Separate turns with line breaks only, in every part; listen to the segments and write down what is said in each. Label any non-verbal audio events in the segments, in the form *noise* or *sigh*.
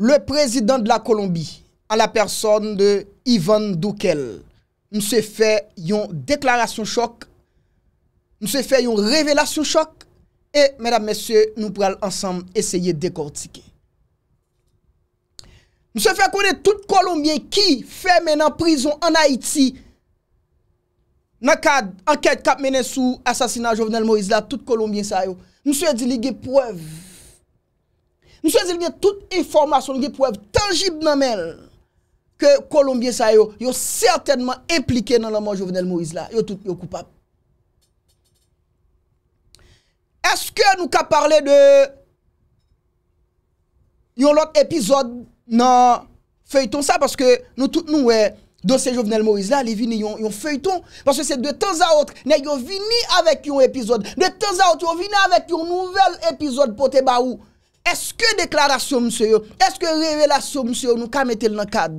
le prezident de la Kolombie a la person de Yvonne Doukel. Mse fè yon deklarasyon chok, mse fè yon revelasyon chok, e, mèdame, mèsyè, nou pral ansam esèye dekortike. Mse fè konè tout Kolombien ki fè men an prizon an Haïti na kèd an kèd kap menè sou asasina Jovenel Moïse la tout Kolombien sa yo. Mse di ligè preve. Nou se zil gen tout informasyon gen pou ev tangib nan men ke kolombye sa yo, yo certainman implike nan nanman jovenel Moïse la, yo tout yo koupap. Eske nou ka parle de yon lot epizod nan feuyton sa, paske nou tout nou e dosen jovenel Moïse la, li vini yon feuyton, paske se de tenz a otre, ne yo vini avèk yon epizod, de tenz a otre yo vini avèk yon nouvel epizod potè ba ou, Eske deklarasyon msye yo, eske revelasyon msye yo nou ka metel nan kad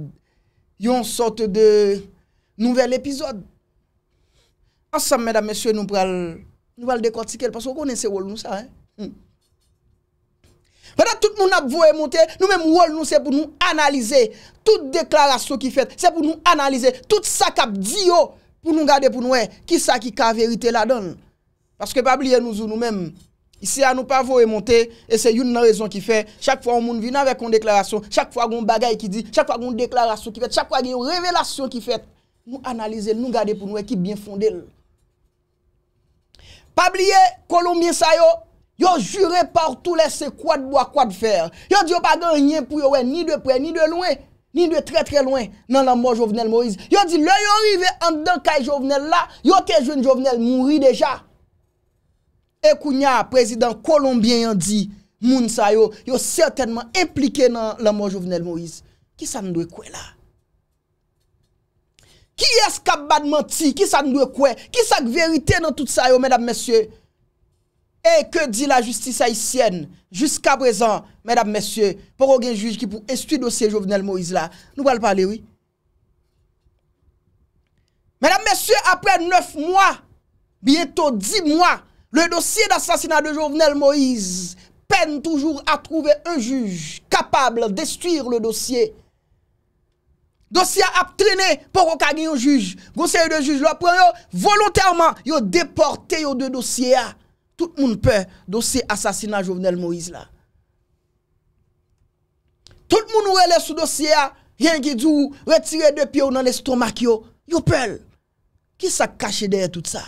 yon sote de nouvel epizod? Asan mèdam msye yo nou pral dekort sikel, paswa konen se wol nou sa. Vada hmm. tout nou nap voye monte, nou mèm wol nou se pou nou analize tout deklarasyon ki fet, se pou nou analize tout sa kap vio pou nou gade pou nou e, ki sa ki ka verite la don. Paswa pa bliye nou zo nou mèm. Isi anou pa vou remonte, e se youn nan rezon ki fe, chak fwa moun vi nan vek kon deklarasyon, chak fwa goun bagay ki di, chak fwa goun deklarasyon ki fet, chak fwa goun revelasyon ki fet, nou analize, nou gade pou nou ekip bien fondel. Pabliye, kolombien sayo, yo jure partou lese kwa dbo a kwa dfer, yo di yo bagay rinyen pou yo we, ni de pre, ni de loin, ni de tre tre loin, nan nan mou jovenel Moise. Yo di le yo rive andan kaj jovenel la, yo ke joun jovenel mouri deja. Ekounia, prezident kolombien yon di, moun sa yo, yo certainman implike nan laman Jovenel Moïse. Ki sa nou dwe kwe la? Ki es ka ban manti? Ki sa nou dwe kwe? Ki sa kverite nan tout sa yo, mèdap mèsyè? E ke di la justice Haitienne, jusqu'a présent, mèdap mèsyè, pou rogen juj ki pou estu do se Jovenel Moïse la, nou pal pale wè? Mèdap mèsyè, apre 9 mwa, bieto 10 mwa, Le dosye d'assassinat de Jovenel Moïse pen toujou a trouve un juj kapable destuir le dosye. Dosye ap trene pou kou kage yon juj. Gonsen yon de juj lò pou yon volontèrman yon deporte yon de dosye a. Tout moun pen dosye assassinat Jovenel Moïse la. Tout moun wè lè sou dosye a yon ki djou wè tire de pyo nan estomak yon. Yon pen. Ki sa kache dey tout sa?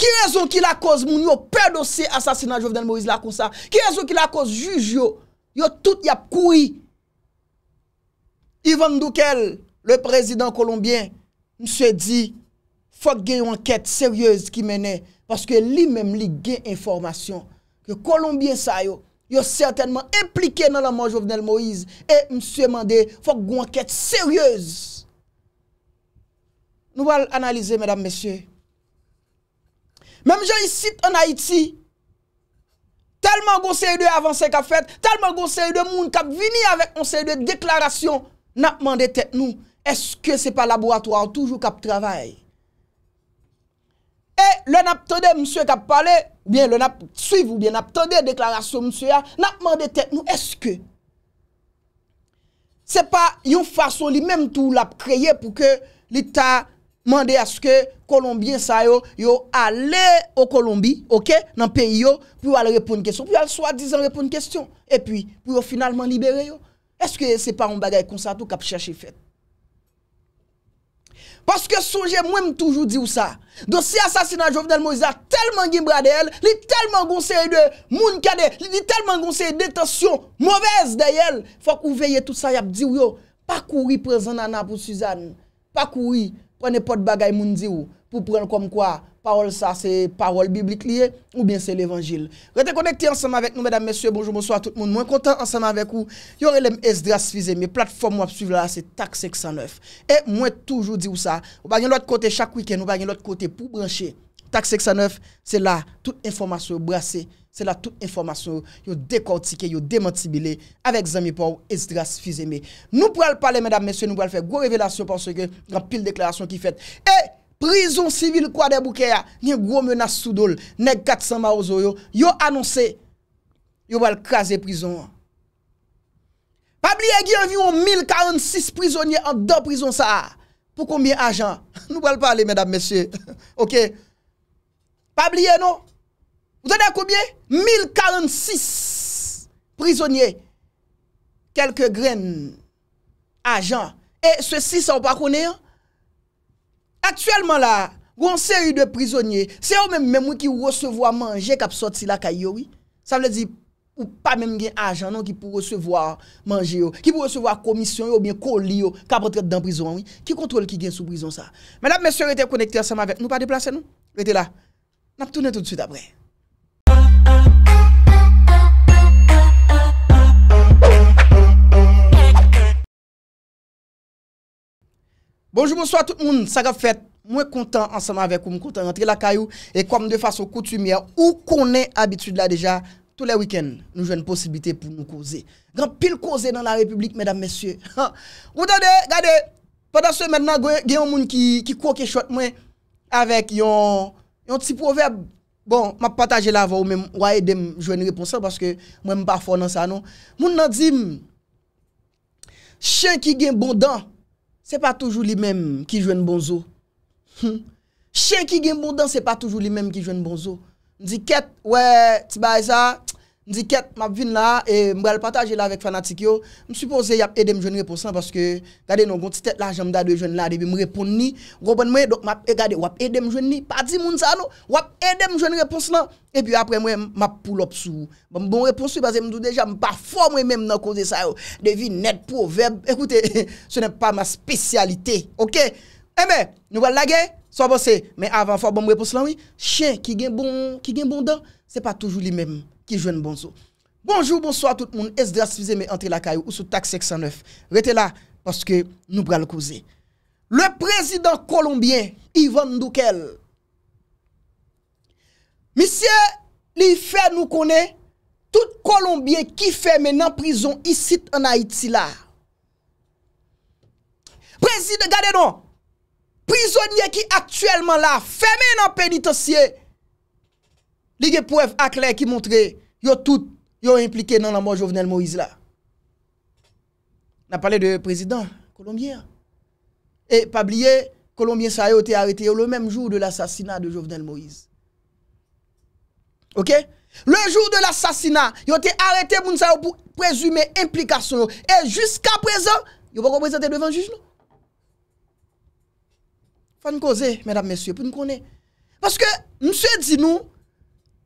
Ki rezon ki la koz moun yo pedo se asasinan Jovenel Moïse la kon sa? Ki rezon ki la koz juj yo? Yo tout yap koui. Ivan Ndoukel, le prezident kolombien, mse di, fok gen yon anket seryose ki mene, paske li mem li gen informasyon yo kolombien sa yo, yo certainman implike nan la man Jovenel Moïse e mse mande fok gen yon anket seryose. Nou val analize, mèdame, mèsyè, Mèm jè yon yon site an Haïti, telman gonsè yon de avansè ka fèt, telman gonsè yon de moun kap vini avèk gonsè yon de deklarasyon, nap mande tek nou, eske se pa laboratoire toujou kap travèl? E, lè nap tòde msè kap pale, bè lè nap tòde deklarasyon msè ya, nap mande tek nou, eske? Se pa yon fason li mèm tou lap kreye pou ke li ta... mande aske kolombien sa yo, yo ale o kolombi, ok, nan peri yo, pou al repoun kesyon, pou al swa dizan repoun kesyon, epi, pou yo finalman libere yo, eske se pa an bagay konsa tou kap chache fet? Paske souje mwen m toujou di ou sa, dosi asasina Jovnel Moïse a telman gimbra de el, li telman gonsen de moun kade, li telman gonsen detasyon mouvez de el, fwa kou veye tout sa yap di ou yo, pa kouri prezant nan apou Suzanne, pa kouri, Pwene pot bagay moun di ou pou pren kom kwa? Parol sa se parol biblik liye ou bien se l'evangil. Rete konekte ansame avèk nou, mèdame, mèsyè, bonjou, monswa, tout moun. Mwen kontan ansame avèk ou. Yore lèm SDRAS Fize, mè platform moun ap suive la, se TAC 509. E mwen toujou di ou sa. Ou bagyen lòt kote chak wiken, ou bagyen lòt kote pou branche. taxe 609, c'est là toute information brassée, c'est là toute information décortiquée, yo avec Zami Pau, et Zdras Fizeme. Nous pouvons parler, mesdames, messieurs, nous pouvons faire gros révélation parce que grand pile déclaration qui fait. Et prison civile quoi des bouquets, hein? il y a gros menace sous dol, nèg 400 il y a annoncé yo va craser prison. Pas a environ 1046 prisonniers en deux prisons ça. Pour combien d'argent *laughs* Nous pouvons parler, mesdames, messieurs. *laughs* OK Pabliye nou? Vou dene a koubye? 1046 prizonye. Kelke gren ajan. E, se si sa ou pa konen? Aktuellement la, goun seri de prizonye, se ou men mwen mwen ki ou recevo a manje kap sot si la kay yo, oui? Sa mwen le di, ou pa men gen ajan, non, ki pou recevo a manje yo. Ki pou recevo a komisyon yo, mwen koli yo, kap rete dan prizon, oui? Ki kontrol ki gen sou prizon sa? Men ap mwen se rete konekte a sema vek, nou pa deplase nou? Ve te la? N ap toune tout de suite apre. Bonjour, bonsoit tout moun. Saga fête. Mwen kontan ansanman vek ou mwen kontan rentre la kayou. E kom de fason koutumye ou konen abitude la deja. Tout le week-end, nou jwen posibite pou mwen kouze. Grand pile kouze nan la republik, mèdame, mèsye. Ou dade, gade. Podan se mèd nan gen yon moun ki kouke chot mwen. Avek yon... Yon ti pou ouve, bon, ma pataje la vo ou men, waye dem jwen reponsan, paske mwen mpa fwonen sa non. Moun nan di, chen ki gen bon dan, se pa toujou li men ki jwen bon zo. Chen ki gen bon dan, se pa toujou li men ki jwen bon zo. Di ket, wè, ti bay sa, Ndi ket, map vin la, e mbrel pataje la vek fanatik yo, msupose yap edem jouni reponsan, paske gade nou gonti tet la, jam da dwe jouni la, debi mrepon ni, gomen mwen, dok map e gade wap edem jouni, pa di moun sa lo, wap edem jouni reponsan, e pi apre mwen map pou lop sou, mbon bon, reponsan, paske mdou deja, mpa fwa mwen menm nan kouze sa yo, debi net pou veb, *laughs* ekoute, se nè pa ma spesyalite, ok? Eme, eh nou wèl lage, so bose, men avan fwa mwen reponsan, chen ki gen bon dan, se pa Bonjour, bonsoir tout le monde. que vous mais entre la caillou ou sous taxe 609. Restez là parce que nous prenons le causer. Le président colombien, Ivan Duquel, monsieur, il fait nous connaît, tout Colombien qui fait maintenant prison ici en Haïti là. Président, regardez non. Prisonnier qui actuellement là, fait maintenant pénitencier. Il y a preuves à clair qui montrent ont tout impliqué dans la mort Jovenel Moïse là. On a parlé de président colombien. Et pas oublier, Colombien ça a été arrêté le même jour de l'assassinat de Jovenel Moïse. OK Le jour de l'assassinat, ils ont été arrêtés pour présumer implication. Et jusqu'à présent, ils pas représenté devant le juge. Faut nous causer, mesdames, messieurs, pour nous connaître. Parce que, monsieur dit nous,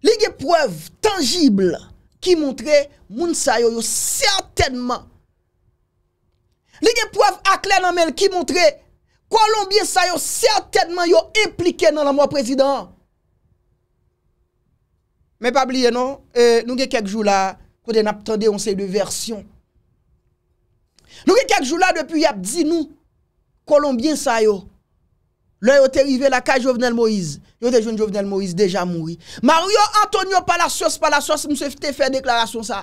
Lige preuve tangible ki montre moun sayo yo certainman. Lige preuve aklen amel ki montre kolombien sayo certainman yo implike nan la mwa prezident. Me pa bliye non? euh, nou, lige kekjou la kou den ap tende yon sey de versyon. Lige kekjou la depi yap di nou kolombien sayo. Lè yo te rive la kaj Jovenel Moïse, yo te jwen Jovenel Moïse deja moui. Mario Antonio Palasos, Palasos mse fite fè deklarasyon sa.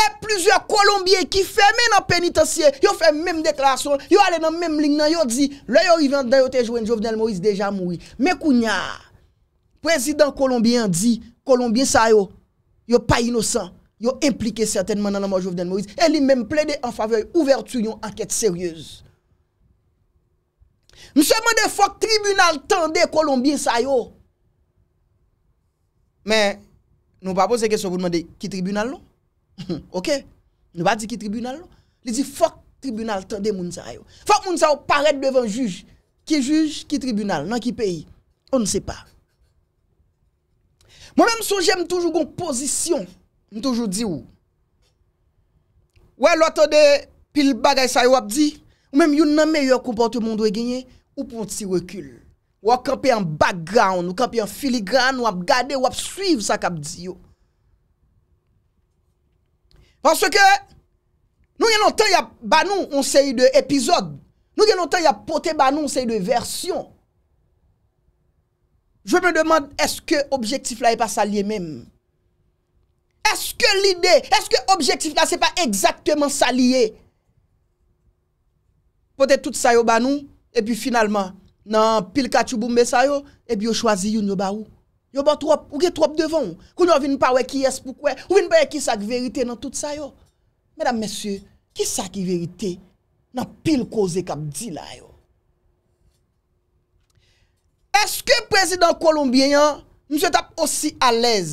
E plizye Kolombie ki fè men an penitensye, yo fè men deklarasyon, yo ale nan men mling nan yo di, lè yo rive la kaj Jovenel Moïse deja moui. Me kounya, prezidant Kolombien di, Kolombien sa yo, yo pa inosan, yo implike certaine man nan man Jovenel Moïse, e li men plede an fave ouvertu yon anket seryouz. Mwen se mwende fok tribunal tende kolombien sa yo. Men nou pa pose kesyon, mwen se mwende ki tribunal non? lo? *laughs* Ok, nou pa di ki tribunal non? lo? Li di fok tribunal tende mwen sa yo. Fok mwen sa yo paret devan juj. Ki juj, ki tribunal, nan ki peyi. On se pa. Mwen mwen soujè mwen toujou goun pozisyon. Mwen toujou di ou. Ouè lwato de pil bagay sa yo ap di? Ouè lwato de pil bagay sa yo ap di? Ou mèm yon nan meyò komporte moun do e genye, ou pon ti wekul. Ou a kapè yon background, ou kapè yon filigran, ou ap gade, ou ap suiv sa kap diyo. Panse ke, nou gen anten ya banon, on se yi de epizod, nou gen anten ya pote banon, on se yi de versyon. Je me demande, eske objektif la e pa sa liye mèm? Eske lide, eske objektif la se pa exactement sa liye mèm? Pote tout sa yo banou, e pi finalman, nan pil kachou boumbe sa yo, e pi yo chwazi yon yo ba ou. Yo ba trop, ou ge trop devan, kou nou vin pa wek yes pou kwe, ou vin pa wek ki sak verite nan tout sa yo. Medan mesye, ki sak verite nan pil koze kap di la yo. Eske prezident kolombien yon, mse tap osi alez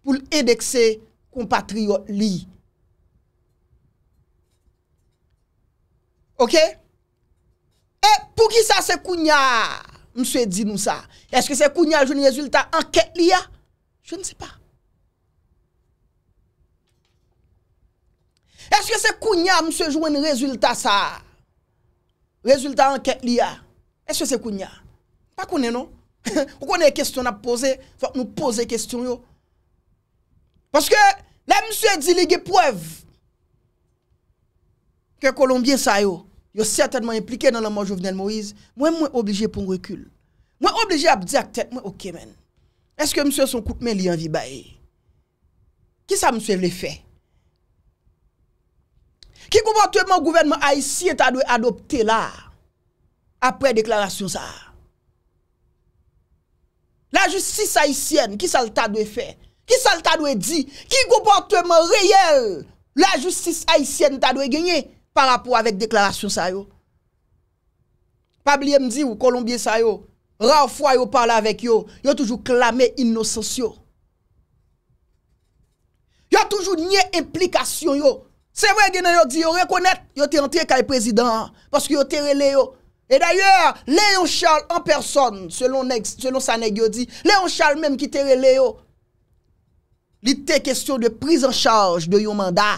pou l edekse kompatrio li? Ok? E pou ki sa se kounya? Mse di nou sa. Eske se kounya jouni rezultat anket li ya? Je ne se pa. Eske se kounya mse jouni rezultat sa? Rezultat anket li ya? Eske se kounya? Pa koune nou? *laughs* Ou koune e kestyon ap pose? Fak nou pose kestyon yo? Paske la mse di li ge pwev ke kolombien sa yo. yo certainman implike nan nanman Jouvenel Moïse, mwen mwen oblije pou mwen rekul. Mwen oblije ap di ak tet, mwen ok men. Eske msè son koutmen li anvi baye? Eh? Ki sa msè vle fe? Ki koubote mwen gouvernement haïsien ta dwe adopte la? Apre deklarasyon sa. La joussis haïsien, ki sa lta dwe fe? Ki sa lta dwe di? Ki koubote mwen reyel? La joussis haïsien ta dwe genye? Par rapport avèk deklarasyon sa yo. Pabliye mdi ou kolombye sa yo. Raou fwa yo parla avèk yo. Yo toujou klame inosensyo. Yo toujou nye implikasyon yo. Se vè genè yo di yo rekonèt. Yo te antre kaj prezidant. Paske yo tere le yo. E d'ayor, le yo chal en person. Selon sa neg yo di. Le yo chal menm ki tere le yo. Li te kestyon de priz en chalj de yo manda.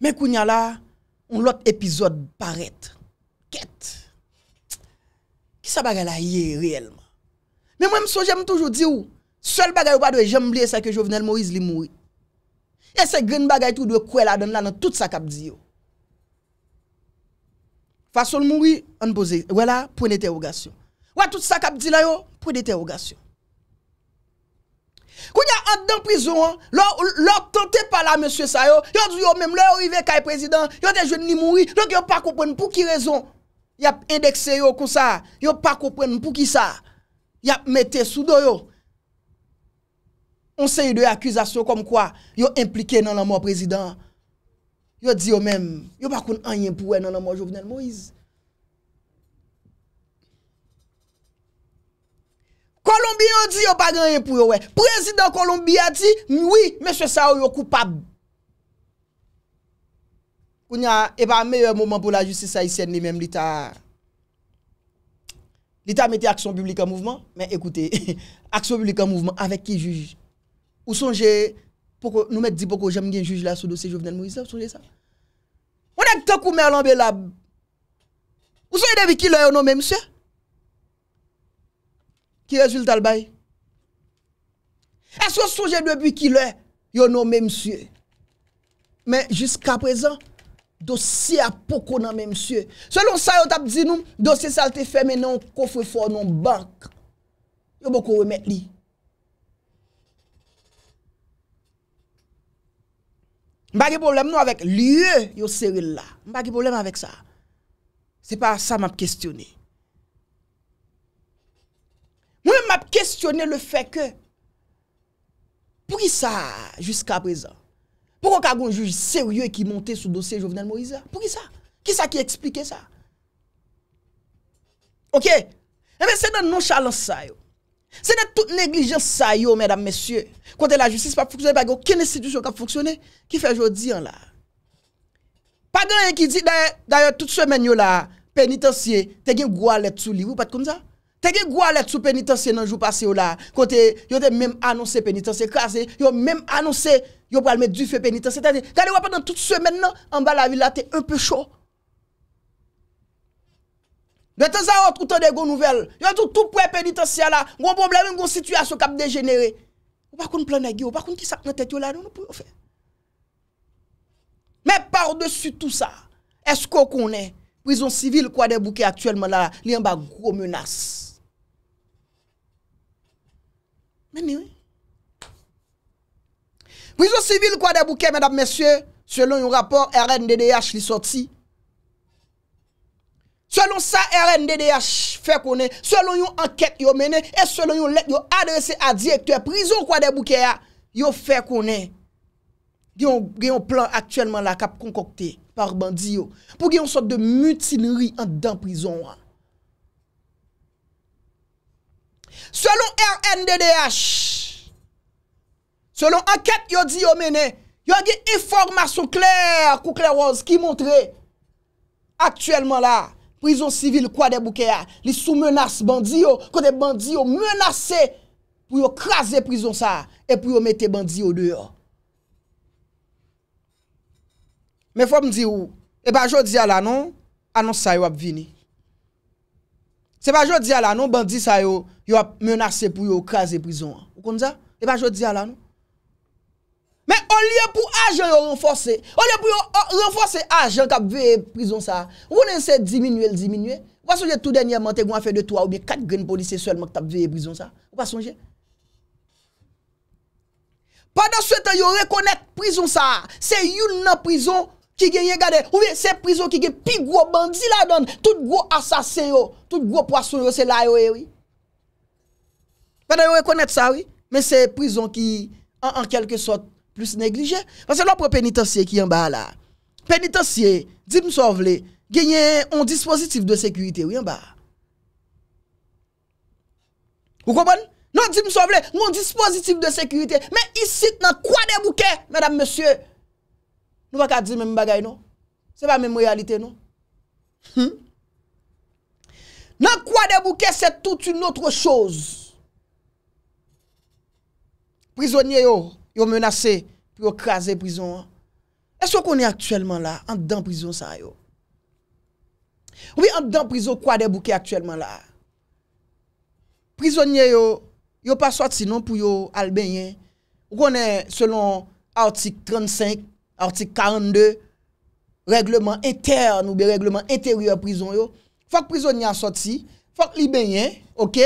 Men kou nya la, on lot epizod paret. Ket. Ki sa bagay la ye realman? Men mwen mso jem toujou di ou, sol bagay ou pa dwe jemble, e sa ke jovenel mou iz li moui. E se grin bagay tou dwe kou e la, den lan an tout sa kap di yo. Fa sol moui, an pose, wè la, pou n'eterogasyon. Wè tout sa kap di la yo, pou n'eterogasyon. Koun ya ande dan prizon, lò tante pala mè sè sa yo, yo di yo mèm lò yo rive kay prezidant, yo deje ni mouri, lò ki yo pa koupen pou ki rezon, yo ap endekse yo kon sa, yo pa koupen pou ki sa, yo ap mette soudo yo. On se yi de akwizasyon kom kwa, yo implike nan nan mò prezidant, yo di yo mèm, yo pa koun anyen pou wè nan nan mò jovnen Moïse. Colombien dit yo pas gagné pour Le Président a dit oui, monsieur ça yo coupable. On a et pas meilleur moment pour la justice haïtienne ni même l'état. L'état mettait action publique en mouvement, mais écoutez, *laughs* action publique en mouvement avec qui juge Ou songez pour nous mettre dit pourquoi j'aime bien juge là sur dossier Jovenel Moïse, vous songez ça On a tant coumer l'ambé Vous Ou songez David qui l'a nommé monsieur Ki rezult albay? Esko souje debi ki lè? Yo nou mè msye. Mè, jiska prezen, dosye apoko nan mè msye. Selon sa yo tap di nou, dosye salte feme nan kofre for nan bank. Yo boko wè mè li. Mbaki problem nou avèk liye yo seril la. Mbaki problem avèk sa. Se pa sa map kestyone. m ap kestyonye le fe ke pou ki sa jiska prezan? pou kon ka goun jouj seryo e ki monte sou dosye Jovenel Moïse? pou ki sa? ki sa ki eksplike sa? ok? e eh men se nan non chalans sayo se nan tout neglijans sayo, mèdam, mèsyè kontè la jousis pa foksyonè, bagyo kène situsyon ka foksyonè? ki fè jò diyan la? padè yon ki di, dè dè yon tout semen yon la penitensye te gen gouale tsu li, wou pat kon sa? Te gen gwa let sou penitansye nan jou pase yo la Kote yo de menm anonsè penitansye Kaze yo menm anonsè Yo pral met dufe penitansye Tade gale wap nan tout semen nan An ba la vil la te unpe chou Meten zan wot koutan de goun nouvel Yo tout pouè penitansye la Goun probleme goun situasyon kap degenere Ou pa koun plan agye Ou pa koun ki sak nan tet yo la Men par de su tout sa Esko konen Wison sivil kwa de bouke aktuelman la Li an ba goun menas Prison sivil kwa debouke mèdap mèsyè Selon yon rapor RNDDH li soti Selon sa RNDDH fè konè Selon yon anket yon mènen E selon yon let yon adrese a direktur Prison kwa debouke ya Yon fè konè Gyon plan aktuellement la kap konkokte Par bandi yon Pou gyon sot de mutineri an den prison wan Selon RNDDH, selon anket yo di yo mene, yo ge informasyon kler kou kler waz ki montre, aktuelman la, prizon sivil kwa debu kaya, li sou menas bandi yo, kote bandi yo menase, pou yo krasi prizon sa, e pou yo mete bandi yo dweyo. Me fwa mdi yo, e eh ba jo di ala non, anon sa yo ap vini. Se pa jo diya la nou bandi sa yo menase pou yo kaze prizon an. Ou kon za? Se pa jo diya la nou? Men o liye pou ajen yo renforce. O liye pou yo renforce ajen kap veye prizon sa. Ou pou nen se diminue, diminue. Ou pa sonje tout denye mante gwa fe de to a ou bi kat gen polise selman kap veye prizon sa. Ou pa sonje? Pada sou etan yo rekonek prizon sa. Se yon nan prizon sa. Ki genye gade, ouwe, se prizon ki genye pi gro bandi la don, tout gro asase yo, tout gro poasou yo, se la yo e, oui. Fadè yo e konet sa, oui, men se prizon ki an an kelke sot plus neglije. Fase lò pou penitansye ki yon ba la. Penitansye, di mso vle, genye yon dispositif de sekurite, oui, yon ba. Ou komon? Non, di mso vle, yon dispositif de sekurite, men isit nan kwa de mouke, mèdam monsye? Nou wak a di men bagay nou? Se pa men royalite nou? Hmm? Nan kwa de bouke se tout un autre chose. Prisonye yo, yo menase pou yo krasi prison. E so konen aktuellement la, an dan prison sa yo? Ou mi an dan prison kwa de bouke aktuellement la? Prisonye yo, yo pa soit sinon pou yo albanyen, konen selon artik 35 artik 42, regleman interne ou bi regleman interior prizon yo, fok prizonya soti, fok libeyen, ok,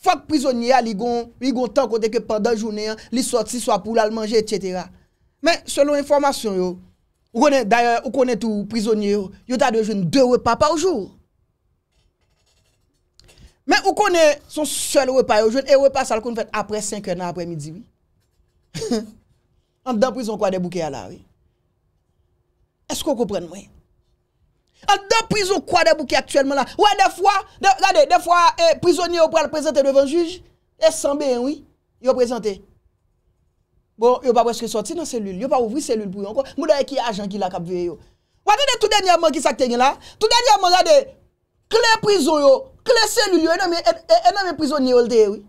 fok prizonya li gon tan kote ke pandan jounen, li soti swa pou lal manje, etc. Men, selon informasyon yo, ou konen tou prizonya yo, yo ta de jounen 2 repas par joun. Men, ou konen son sel repa yo jounen, e repa sal konen fete apre 5 nan apre midiwi. An dan prizon kwa de bouke ala, oui. *laughs* Esko koupren mwen? An ah, de prison kwa de bouke aktuelman la? Ou an de fwa, gade, de fwa, e, prisonye ou pral prezente devan juj? E san ben, oui? Yo prezente? Bon, yo pa prezke sorti nan selul, yo pa ouvri selul pou yo ankon, mou da e ki ajan ki la kapve yo. Wakade, tout den yaman ki saktenye la? Tout den yaman, gade, kler prison yo, kler selul yo, enanmen prisonye ou lte, oui?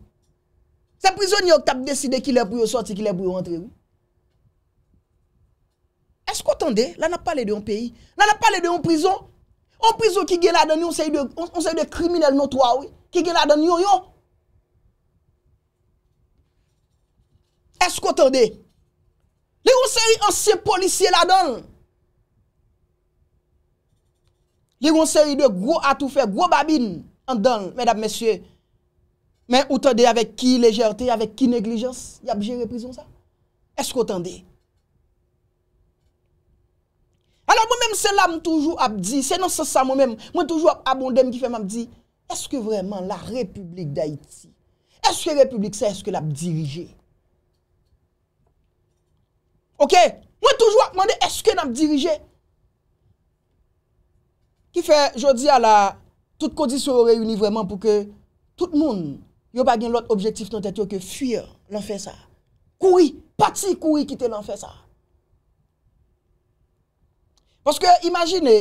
Se prisonye ou tap deside ki le pou yo sorti, ki le pou yo rentre, oui? Eskotande, la na pale de yon peyi, la na pale de yon prizon, yon prizon ki gen la dan yon seri de kriminel notwa wè, ki gen la dan yon yon. Eskotande, li yon seri ansye polisye la dan, li yon seri de gro atoufe, gro babin, an dan, mèdap mèsyè, mè outande avek ki lejèrte, avek ki neglijans, yab jere prizon sa. Eskotande. Alors mwen mèm se la mwen toujou ap di, se nan se sa mwen mèm, mwen toujou ap abondem ki fe mwen ap di, eske vreman la republik d'Haïti, eske republik sa, eske l'ap dirije? Ok, mwen toujou ap mande eske l'ap dirije? Ok, ki fe jodi ala, tout kodis yo reyouni vreman pou ke tout moun yo bagen lot objektif nan tete yo ke fuyan l'anfe sa, koui, pati koui kite l'anfe sa. Paske imajine,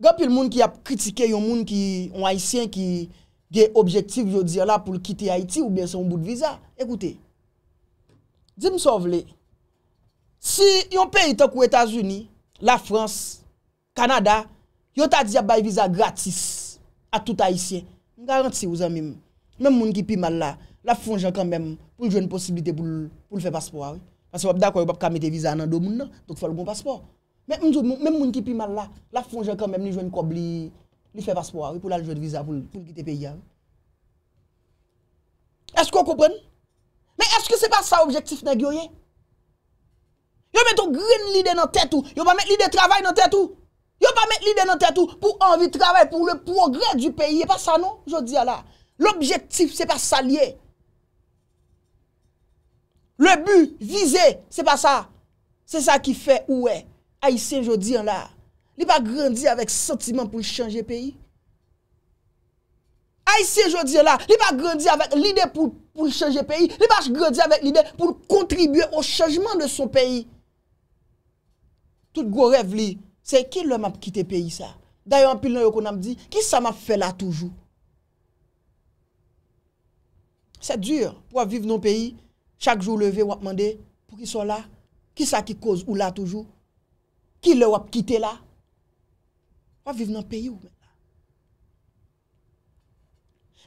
genpil moun ki ap kritike yon moun ki yon Haitien ki ge objektiv yo diyo la pou kite Haiti ou bese yon bout viza. Ekoute, di msovle, si yon pe ito kou Etasuni, la Frans, Kanada, yon ta diya bay viza gratis a tout Haitien, yon garanti yon zanmim, men moun ki pi man la, la fonjan kanmèm pou lje yon posibilite pou lfe paspor. Paske wap da kwa yon pap kamete viza nan do moun nan, tok fal yon bon paspor. Mè moun ki pi mal la, la fonjè kèm mèm, li jwen kòb li, li fè paspo a, li pou lal jwèd viza, pou lkite pe yè. Esk kon koupèn? Mè esk ki se pa sa objektif nan gyo yè? Yo mè ton gren lide nan tètou, yo pa mè lide travay nan tètou? Yo pa mè lide nan tètou pou anvi travay, pou lè progrèd du pe yè, pa sa non? Je di ala, l'objektif se pa sa liè. Le bu vize, se pa sa, se sa ki fè ouè. Ay se jodi an la, li pa grandi avèk sentimen pou chanje peyi? Ay se jodi an la, li pa grandi avèk lide pou chanje peyi? Li pa grandi avèk lide pou kontribye ou chanjman de son peyi? Tout go rev li, se ki lè map kite peyi sa? Dayan pil nan yo konam di, ki sa map fè la toujou? Se dyr pou aviv nou peyi, chak jou leve wap mande pou ki son la? Ki sa ki koz ou la toujou? Ki lè wap kite la? Wap vive nan peyi ou?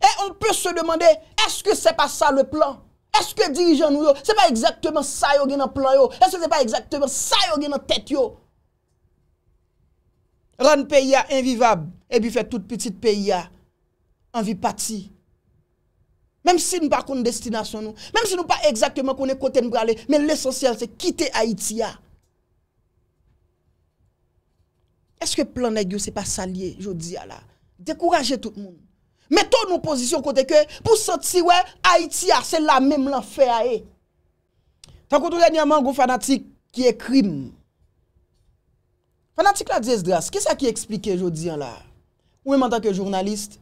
E on peut se demander, est-ce que c'est pas ça le plan? Est-ce que dirigeant nou yo, c'est pas exactement ça yo gen an plan yo? Est-ce que c'est pas exactement ça yo gen an tête yo? Rende peyi ya invivable, et bi fè tout petit peyi ya, en vie pati. Mem si nou pa kon destinasyon nou, mem si nou pa exactement kon ne kote n brale, men l'essensial se kite Haiti ya. Aske plan negyo se pa salye jodi an la? Dekouraje tout moun. Meton nou pozisyon kote ke, pou soti we, Haiti a, se la mem lan fe a e. Tan koutou jenye man goun fanatik ki e krim. Fanatik la 10 dras, kesa ki eksplike jodi an la? Ou men tanke jounaliste,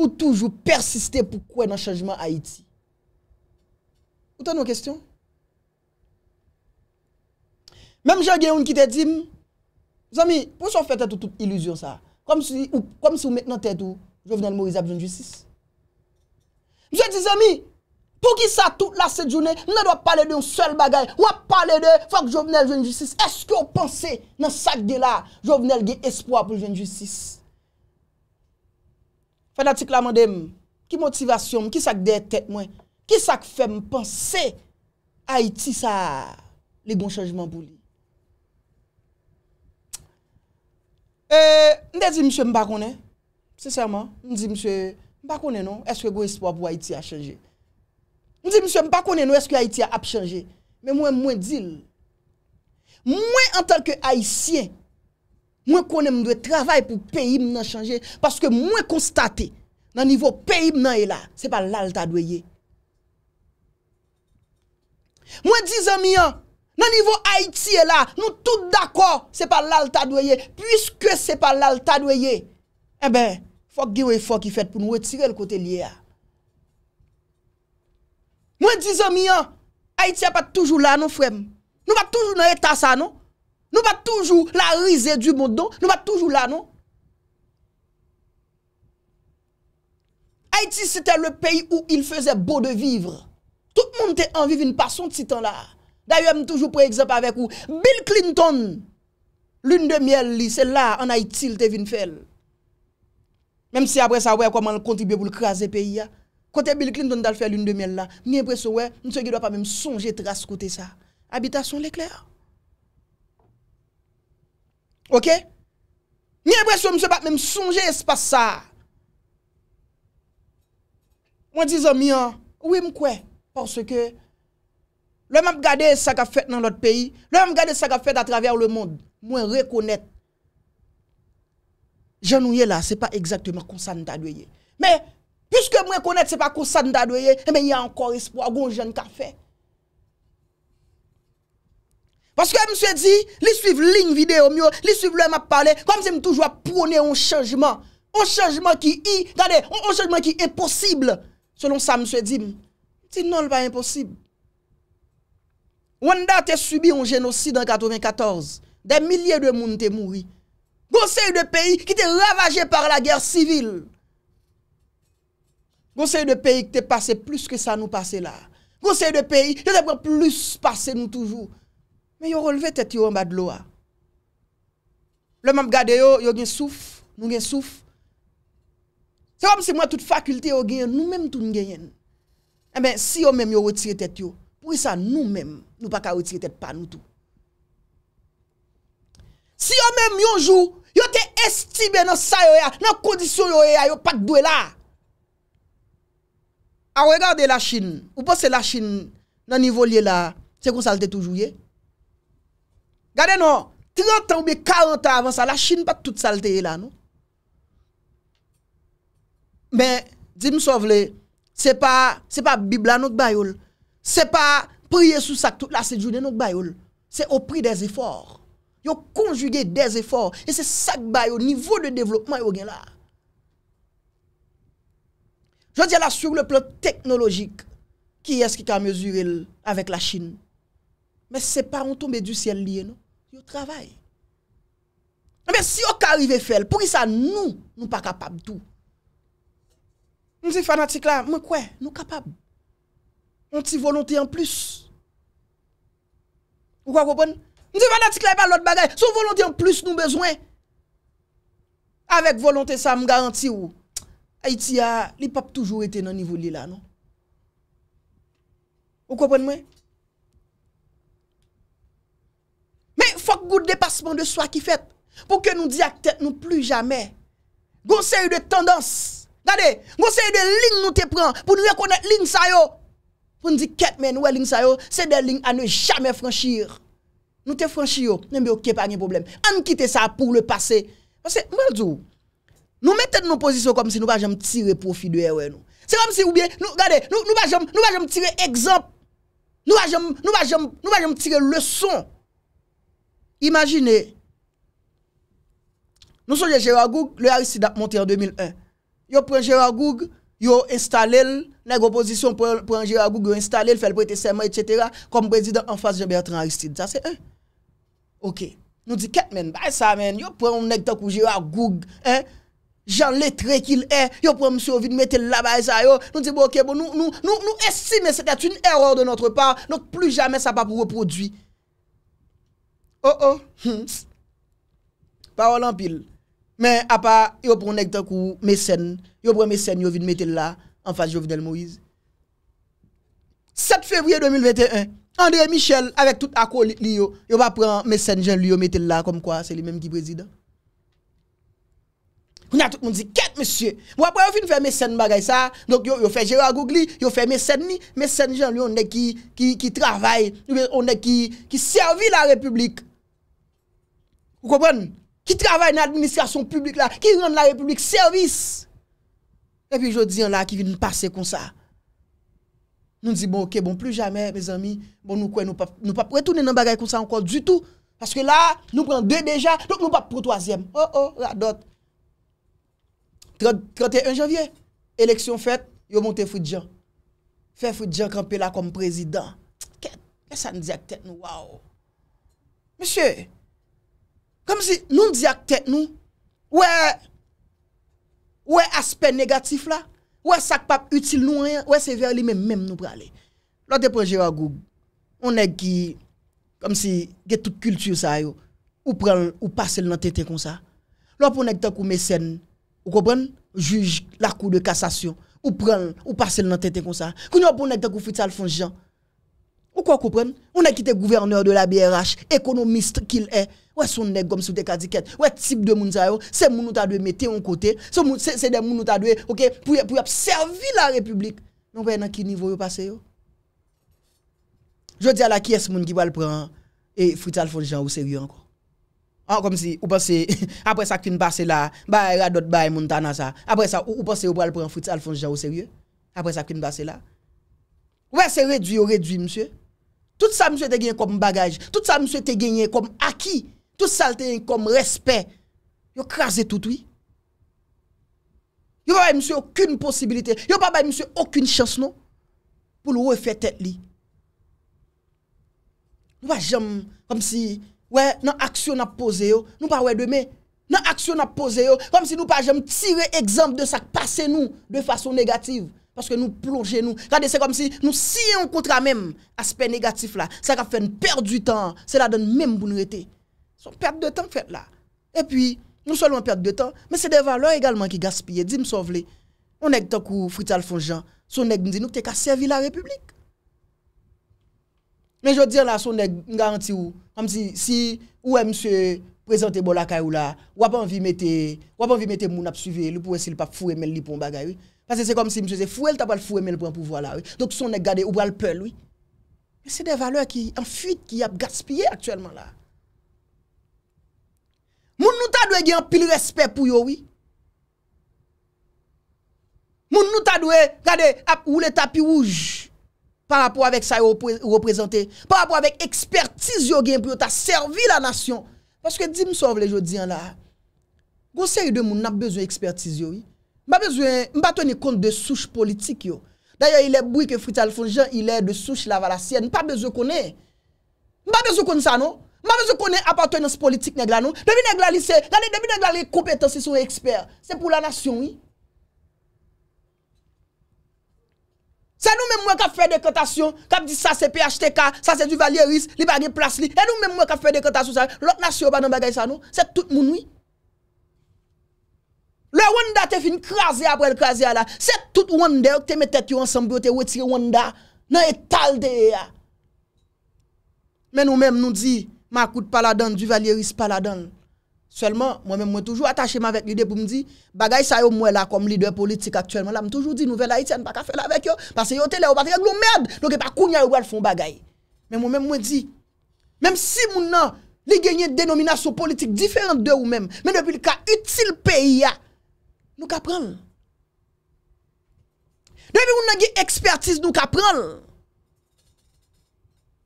ou toujou persiste pou kwen an chanjman Haiti? Ou tan nou kwestyon? Mem jenye un ki te dim, Zami, pou sou fète tout iluzyon sa? Kom si ou mèk nan tèd ou, jo venèl mou izab jenjou 6? Je di zami, pou ki sa tout la sèd jounè, mè dò pale de yon sèl bagay, wè pale de fèk jo venèl jenjou 6, eske ou panse nan sak gè la, jo venèl gè espoa pou jenjou 6? Fè natik la mandèm, ki motivasyon mè, ki sak dè tèd mwen, ki sak fèm panse, ha iti sa, le gon chanjman pou li. E, nda di msye mbakone, seseyman, mdi msye mbakone nou, eske gwe ispo ap way ti a chanje? Mdi msye mbakone nou, eske a iti ap chanje? Men mwen mwen dil. Mwen an tal ke Haitien, mwen konen mdwe travay pou peyi mnan chanje, paske mwen konstate nan nivou peyi mnan e la, se pa lal ta dweye. Mwen dizan mi an, nan nivou Haiti e la, nou tout d'akor se pa lal ta dweye, pwiske se pa lal ta dweye, e ben, fok gyo e fok i fet pou nou etire l kote liye a. Mwen dizon mi an, Haiti a pa toujou la nou fwem, nou pa toujou nou etasa nou, nou pa toujou la rize du moun don, nou pa toujou la nou. Haiti se te le peyi ou il feze bo de vivre, tout moun te enviv yon pason ti tan la, Da yo am toujou pre-exemple avek ou. Bill Clinton. Lune de miel li, se la anay tilte vin fel. Mem si apre sa wè koman l kontibye pou l krasi peyi ya. Kote Bill Clinton dal fel lune de miel la. Mi apre sa wè, mse gè do pa mè msonje trase kote sa. Habitasyon lèk lè. Ok? Mi apre sa wè mse bat mè msonje espa sa. Mwen dizan mi an, wè mkwe. Parce ke... lè m ap gade sa ka fèt nan lot peyi, lè m ap gade sa ka fèt a travèr lè moun, mwen rekonèt, jenou ye la, se pa ekzaktèman konsan ta dweye. Mè, püske mwen rekonèt se pa konsan ta dweye, e mè yè ankor espwa goun jenou ka fèt. Paske mswe di, li suiv lign videyo myo, li suiv lè m ap pale, kwa mse m toujwa pounè an chanjman, an chanjman ki i, gade, an chanjman ki e posible, selon sa mswe di, ti non l pa e posible. Wanda te subi an genosi dan 94. Den milye de moun te moui. Gonsei de peyi ki te ravaje par la ger sivil. Gonsei de peyi ki te pase plus ke sa nou pase la. Gonsei de peyi ki te pase plus pase nou toujou. Men yo releve tet yo an bad loa. Le mem gade yo, yo gen souf, nou gen souf. Se kom se mwen tout fakulte eh yo genyen, nou menm tout genyen. E men si yo menm yo wetseye tet yo, pouye sa nou menm. Nou pa kawit siye tet pa nou tou. Si yo menm yon jou, yo te estibe nan sa yo ya, nan kodisyon yo ya, yo pak dwe la. A we gade la chine, ou po se la chine nan nivou liye la, se kon salte toujou ye. Gade nou, ti nan tanbe 40 avan sa, la chine pa tout salte ye la nou. Men, di m sou avle, se pa, se pa bib la nou dbayol, se pa, priye sou sak tou, la se jounen nou bayol, se o pri des efor, yo konjuge des efor, se sak bayol, nivou de devlopman yo gen la. Je di ala sur le plan teknologik, ki es ki ta mezurel avèk la Chin, me se pa an tombe du sien liye nou, yo travay. Non, si yo karive fel, pou ki sa nou, nou pa kapab tou. Mse fanatik la, mwen kwe, nou kapab. On ti volonté en plus. Ou kwa kopon? Nou se pa nati kle pa lout bagay. Sou volonté en plus nou bezwen. Awek volonté sa m garanti ou. Haiti a, li pap toujou ete nan nivou li la nou. Ou kopon mwen? Men fok gout depasman de swa ki fet. Pou ke nou diak tet nou plou jamen. Gonsen yu de tendans. Gade, gonsen yu de ling nou te pran. Pou nou yakonet ling sa yo. Foun di ket men nou e ling sa yo, se de ling a nou chame franchir. Nou te franchi yo, nembe yo ke pa nye problem. An kite sa pou le pase. Pase, mwen djou, nou mette nou posisyon kom si nou vajam tire profi de ewe nou. Se kom si oubyen, nou vajam tire egzop, nou vajam tire le son. Imajine, nou souje Gerard Goug, le harisi da monti an 2001. Yo pren Gerard Goug, Yo installel, neg oposisyon pren Gérard Goug, yo installel, fel prete seman, et cetera, kom prezident an fase Jean-Bertrand Aristide. Sa se e? Ok. Nou di ket men, ba e sa men, yo pren mnèk takou Gérard Goug, e? Jean letre ki lè, yo pren msio vin metel la ba e sa yo, nou di bo, ok, bo, nou, nou, nou, nou esime se kat un eror de notre part, nouk plou jamè sa pa pou reproduy. Oh, oh, hmm, ss. Parol an pil. Mais à part, yo prend nek tan mécène, yo prend mécène yo vinn mettre là en face de Jovenel Moïse. 7 février 2021, André Michel avec tout acolyte li yo, yo va prendre mécène Jean lui mettre là comme quoi c'est lui même qui président. On a tout le monde dit, quête, monsieur. moi après, on faire faire scènes comme ça. Donc, yo, yo fait Gérard Gougli, yo fait mes ni, mes Jean gens, lui, on est qui, qui, qui travaille, on est qui, qui servit la République. Vous comprenez? ki travay nan administrasyon publik la, ki rande la republik servis. Repi jo diyan la, ki vin nou pase kon sa. Nou di, bon, ok, bon, plou jamè, mè zami, bon nou kwen nou pa, nou pa pou retounen nan bagay kon sa ankon du tout, paske la, nou pran dey beja, nou pa pou toazèm. Oh, oh, radot. 31 janvye, eleksyon fèt, yo monte fout jan. Fè fout jan kranpe la kom prezidant. Kè, kè sa nou dize ak tèt nou, waw. Mè sè, Kam si nou diak tek nou, wè aspe negatif la, wè sakpap util nou, wè sever li men mèm nou pralè. Lo de pou jiragoub, on ek ki, kam si, ge tout kultur sa yo, ou pral ou pasel nan ten ten kon sa. Lo pou on ek ten kou mesen, ou kobran, juj la kou de kasasyon, ou pral ou pasel nan ten ten kon sa. Kou nou pou on ek ten kou fital fon jan. Ou quoi comprendre On a quitté gouverneur de la BRH, économiste qu'il est. Ouais, son nèg comme sous des cadiquettes. Ouais, type de monde, sa c'est moun t'a de mettre un côté. C'est des moun t'a de OK pour pour servir la République. Non ben dans qui niveau yo passé yo Je dis à la qui est ce moun qui va le prendre et de Jean au sérieux encore. Ah, comme si ou pensez *laughs* après ça qui passe là, bah il y a d'autres bah ça. Après ça ou, pensez ou va le prendre Alphonse Jean au sérieux Après ça qui passe là. Ouais, c'est réduit, réduit monsieur. tout sa mse te genye kom bagaj, tout sa mse te genye kom aki, tout sa te genye kom respè, yo krasè tout wè. Yo wè mse akoun posibilité, yo wè wè mse akoun chans nou, pou nou wè fè tèt li. Nou wè jèm, kom si wè nan aksyon ap pose yo, nou wè wè demè, nan aksyon ap pose yo, kom si nou wè jèm tire ekzamp de sa kpase nou, de fason negatif. Parce que nous plongeons, nous. Regardez, c'est comme si nous on contre même aspect négatif là. Ça fait une perte du temps. Cela donne même pour nous C'est une perte de temps fait là. Et puis, nous seulement perte de temps, mais c'est des valeurs également qui gaspillent. Dis-moi, On est tant que Frital Son nèg dit nous t'es qu'à servir la République. Mais je dire, là, son nèg garantit ou. Comme si, si, ou monsieur Prezente bol akay ou la, wap an vi mette moun ap suve, lup wese l pa fure men li pon bagay, oui. Pase se kom si msye se fure, l tapal fure men pou an pouvo la, oui. Dok son e gade ou pral pel, oui. Se de valeur ki, an fuit ki ap gaspye aktuellement la. Moun nou ta dwe gen ap pil respet pou yo, oui. Moun nou ta dwe, gade, ap wou le tapy wouj, par rapport avèk sa yo reprezente. Par rapport avèk ekspertise yo gen pou yo ta servi la nasyon. Paske di msov le jodi an la, gose yu de moun ap bezwen ekspertiz yo yi. Mba bezwen, mba tweni kont de souche politik yo. Daya yi le bwik e frital founjan, yi le de souche la valasyen, mba bezwen konen. Mba bezwen konen sa nou, mba bezwen konen apatwennans politik negla nou. Demi negla lise, demi negla lise kompetansi sou ekspert, se pou la nasyon yi. Se nou men mwen kap fe dekretasyon, kap di sa se PHTK, sa se duvalieris, li bagay plas li, se nou men mwen kap fe dekretasyon sa, lòk nasyo ba nan bagay sa nou, se tout mounwi. Le wanda te fin krasi apre l krasi ala, se tout wanda yo te metet yo ansambyo, te weti wanda, nan etal de e ya. Men nou men mwen nou di, makout paladan, duvalieris paladan. Selman, mwen mwen mwen toujou atache mwen vek lide pou mwen di, bagay sa yo mwen la kom lide politik aktuel, mwen la mwen toujou di nouvel la iten, pa ka fe la vek yo, pa se yo tele ou pa te ye glou mèd, nou ke pa kounya yo wèl fon bagay. Mwen mwen mwen mwen di, mwen si moun nan li genye denominasyon politik diferent de ou mwen, men depil ka util pe ya, nou ka pran. Mwen mwen mwen nage ekspertise, nou ka pran.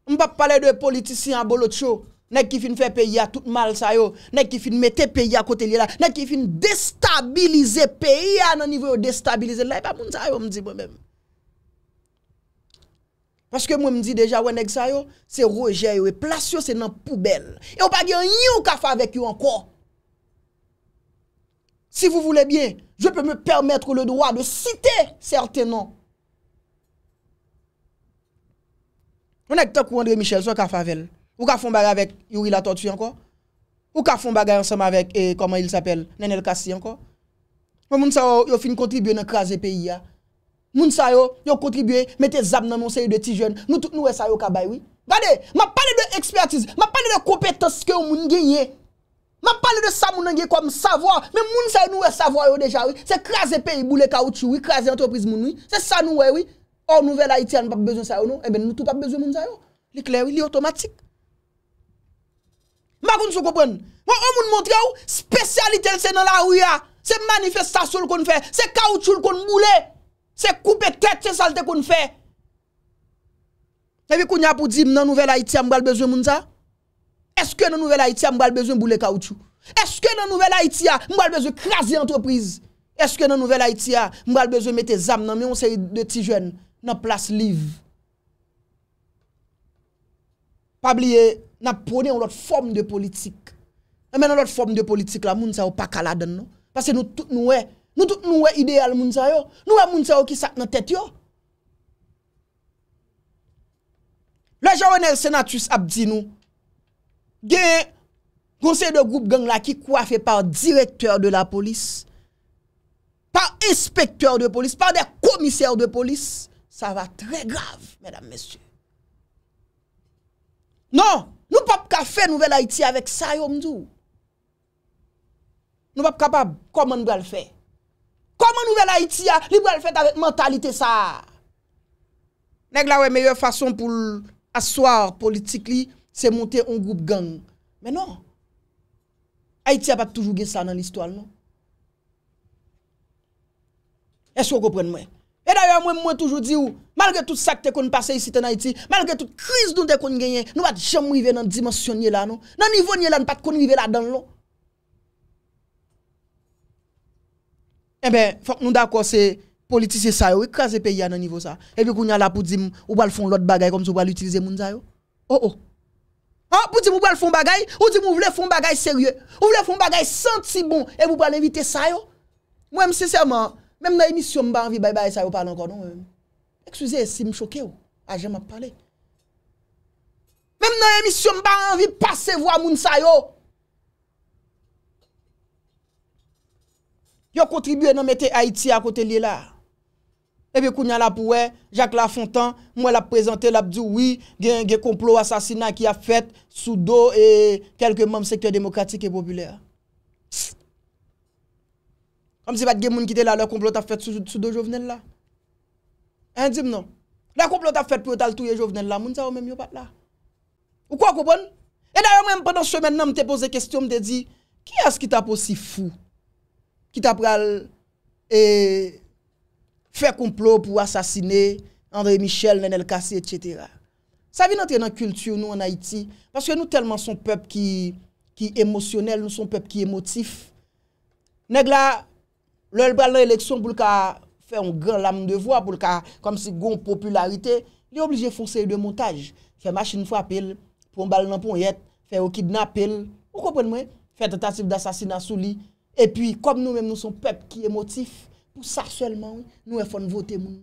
Mwen pa pale de politisyen bolot chou. Nèk kifin fè peyi a tout mal sa yo, nèk kifin mette peyi a kote li la, nèk kifin destabilize peyi a nan nivou yo destabilize la, e pa moun sa yo mdi mwen mèm. Paske mwen mdi deja, wè nèk sa yo, se roje yo, e plasyo se nan poubel. E ou pa gen yon yon kafa vek yo anko. Si vous voulez bien, je peux me permettre le droit de citer certain nom. Mwen nèk to kouandre Michel, so kafa vel. Ou ka fon bagay avèk Yurila Tortu yanko? Ou ka fon bagay ansèm avèk, e, eh, koman il s'apèl, Nenel Kassi yanko? Mwen moun sa yo, yo fin kontribuyen nan krasè peyi ya. Moun sa yo, yo kontribuyen, metè zab nan monsè yon de ti jen, nou e sa yo kabay wè. Gade, ma pale de expertise, ma pale de koupè toske yon moun genye. Ma pale de sa moun genye kwa msavwa, men moun sa yo nou e savwa yo deja wè. Se krasè peyi boule kawoutu wè, krasè antopriz moun wè, se sa nou wè e, wè. Or nouvel ha itè an pa kbezyon sa yo nou, eh Mwen moun moun moun tre ou, spesyalite lse nan la ouya. Se manifestasyon kon fè, se kaoutchou kon moule, se koupe tète se salte kon fè. Se vi koun ya pou di, mnen nouvel Haiti a mbal bezwen moun ta? Eske nouvel Haiti a mbal bezwen mboule kaoutchou? Eske nouvel Haiti a mbal bezwen krasi antopriz? Eske nouvel Haiti a mbal bezwen mette zam nan? Mwen moun se yi de ti jwen nan plas liv. Pa bliye, nan pwone yon lot form de politik. Nan men yon lot form de politik la, moun sa yo pa kaladen, no? Pase nou tout nou we, nou tout nou we ideal moun sa yo. Nou we moun sa yo ki sak nan tet yo. Le jowenel senatus abdi nou, gen, gonsey de goup gang la ki kwa fe par direktor de la polis, par inspektor de polis, par de komiser de polis, sa va tre grav, menam mesye. Non, Nou pap ka fe Nouvel Haïti ya vek sa yo mdou. Nou pap kapab, koman nou bel fe? Koman Nouvel Haïti ya, li bel fe ta vek mentalite sa? Nèk la wey meywe fason pou aswa politik li, se monte un goup gang. Menon, Haïti ya pat toujou ge sa nan listwal nou. E sou gopren mwen? E dayo mwen mwen toujou di ou? Malge tout sak te kon pase yisi te naiti, malge tout kriz don te kon genye, nou pat jem mou yive nan dimensyon nye la nou. Nan nivou nye la nou pat kon yive la dan lou. Ebe, fok nou da kose politisye sa yo, ek kaze pe ya nan nivou sa. Ebe koun yala pou di mou, ou wale fon lot bagay kom sou wale utilize moun sa yo. Ou ou. Ou, pou di mou wale fon bagay, ou di mou wale fon bagay serye. Ou wale fon bagay senti bon, e wale wale evite sa yo. Mwen mse serman, mwen mwen emisyon mba anvi bay bay sa yo palan kon nou mwen mwen. Ksouze, se m choke ou, aje ah, m ap pale. Mem nan emisyon m ba anvi pase vo a moun sayo. Yo kontribuye nan mette Haiti a kote li la. Ebe kounya la pouwe, Jacques la fontan, mwen la prezante la pdioui, gen gen komplot asasina ki a fet, soudo e kelke moun sekte demokratik e popüler. Kamsi bat gen moun kite la, lè komplot a fet, soudo jovenel la. E di m nan, la kouplo ta fet pou yo tal touye jovnen la moun, ta wè mèm yo pat la. Ou kwa koubon? E da wè mèm pendant semen nan m te pose kestyon m de di, ki as ki ta pose si fou? Ki ta pral, e, fe kouplo pou asasine, Andre Michel, Nenel Kassi, etc. Sa vi nan trenan kultur nou an Haiti, paske nou telman son pep ki, ki emosyonel, nou son pep ki emotif. Neg la, lèl bral la eleksyon boul ka, fè yon gran lam de vwa pou l ka kom si gon popularite, li oblije fonse yon de montaj. Fè machin fwa apel, pou mbal nan pou yet, fè yon kidnapel, ou kompwen mwen, fè tentative d'assasina sou li, epi kom nou men nou son pep ki emotif, pou sa sèlman, nou e fon vote moun.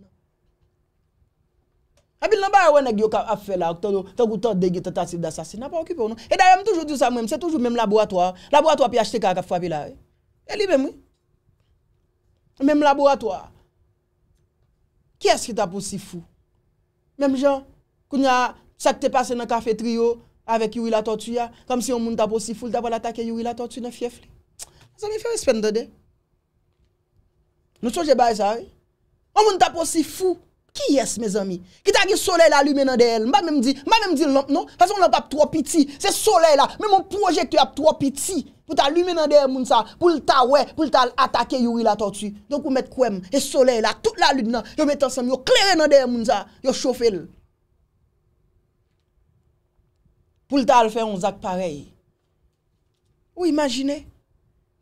A bil nan ba yon e gyo ka ap fè la, tou goutan degi tentative d'assasina, pa wakipon nou. E dayan m toujou di sa mwen, se toujou men m laboratoire, laboratoire pi achete ka kak fwa pi la. E li men mwen. Men m laboratoire, Ki es ki tapo si fou? Mem jan, koun ya sakte pase nan kafe triyo avek yuwi la totu ya, kam si yon moun tapo si fou, l tapo l atake yuwi la totu na fief li. Zan e fye respen do de. Nou soje bay zari. Yon moun tapo si fou. Ki yes, me zami? Ki ta ki sole la lume nan de el. Ma mem di, ma mem di, no, kase on apap tro piti. Se sole la, me moun projekte ap tro piti. pou lta lume nan deye mounsa, pou lta wè, pou lta l atake yuri la tortsi. Don pou met kouem, e soley la, tout la lune nan, yo met ansam, yo klere nan deye mounsa, yo chofe l. Pou lta l fè yon zak parey. Ou imagine,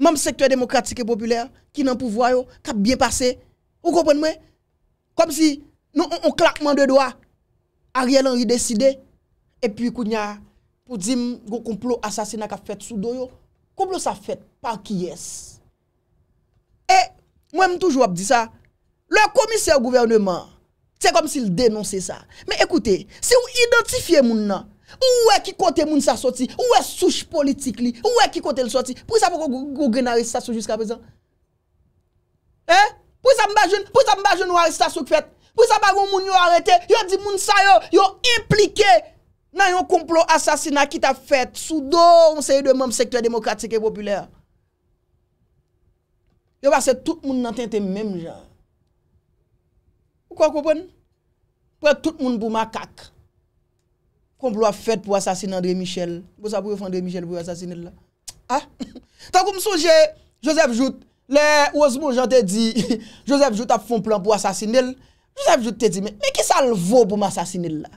mam sektwè demokratik e popüler, ki nan pouvwayo, kap bien pase, ou kopon mwen? Kom si, nou on klakman de doa, a riel anri deside, epi kou nya, pou zim go kouplo asasina kap fet sou doyo, Koblo sa fèt paki yes. E, mwen m toujou ap di sa, le komiser gouvernement, se kom si l denonsè sa. Me ekoute, se ou identifiye moun nan, ou e ki kote moun sa soti, ou e souche politik li, ou e ki kote l soti, pou y sa fòk ou gwen a resitasyon jusqu'a prezant? E, pou y sa mbajoun, pou y sa mbajoun ou a resitasyon k fèt? Pou y sa bagoun moun yo arete, yo di moun sa yo, yo implikey, Nan yon kouplo asasina ki ta fèt, sou do mse yi de mèm sektor demokratik e popüler. Yon va se tout moun nan ten te mèm jan. Ou kwa koupon? Pwè tout moun pou makak. Kouplo a fèt pou asasin Andre Michel. Bo sa pou yon fèn Andre Michel pou yon asasin el la. Ha? Ah! *laughs* Tan kou m souje, Josep Jout, le ozmou jan te di, *laughs* Josep Jout ap fon plan pou asasin el. Josep Jout te di, me ki salvo pou m asasin el la?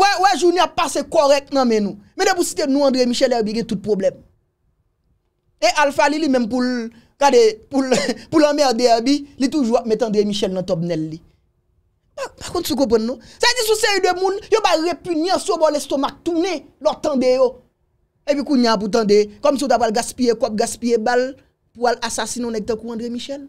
Wè, wè, jouni a pase korek nan menou. Menè pou site nou André Michel erbi gen tout problem. E alfa li li menm pou l'emmerder bi, li toujou ap met André Michel nan tobnel li. Par kont sou koupon nou? Sa y di sou se y de moun, yo ba repu nyan sou bo l'estomak toune lor tende yo. E pi kou nyan pou tende, kom si yo dapal gaspye kop, gaspye bal, pou al asasino nèk takou André Michel.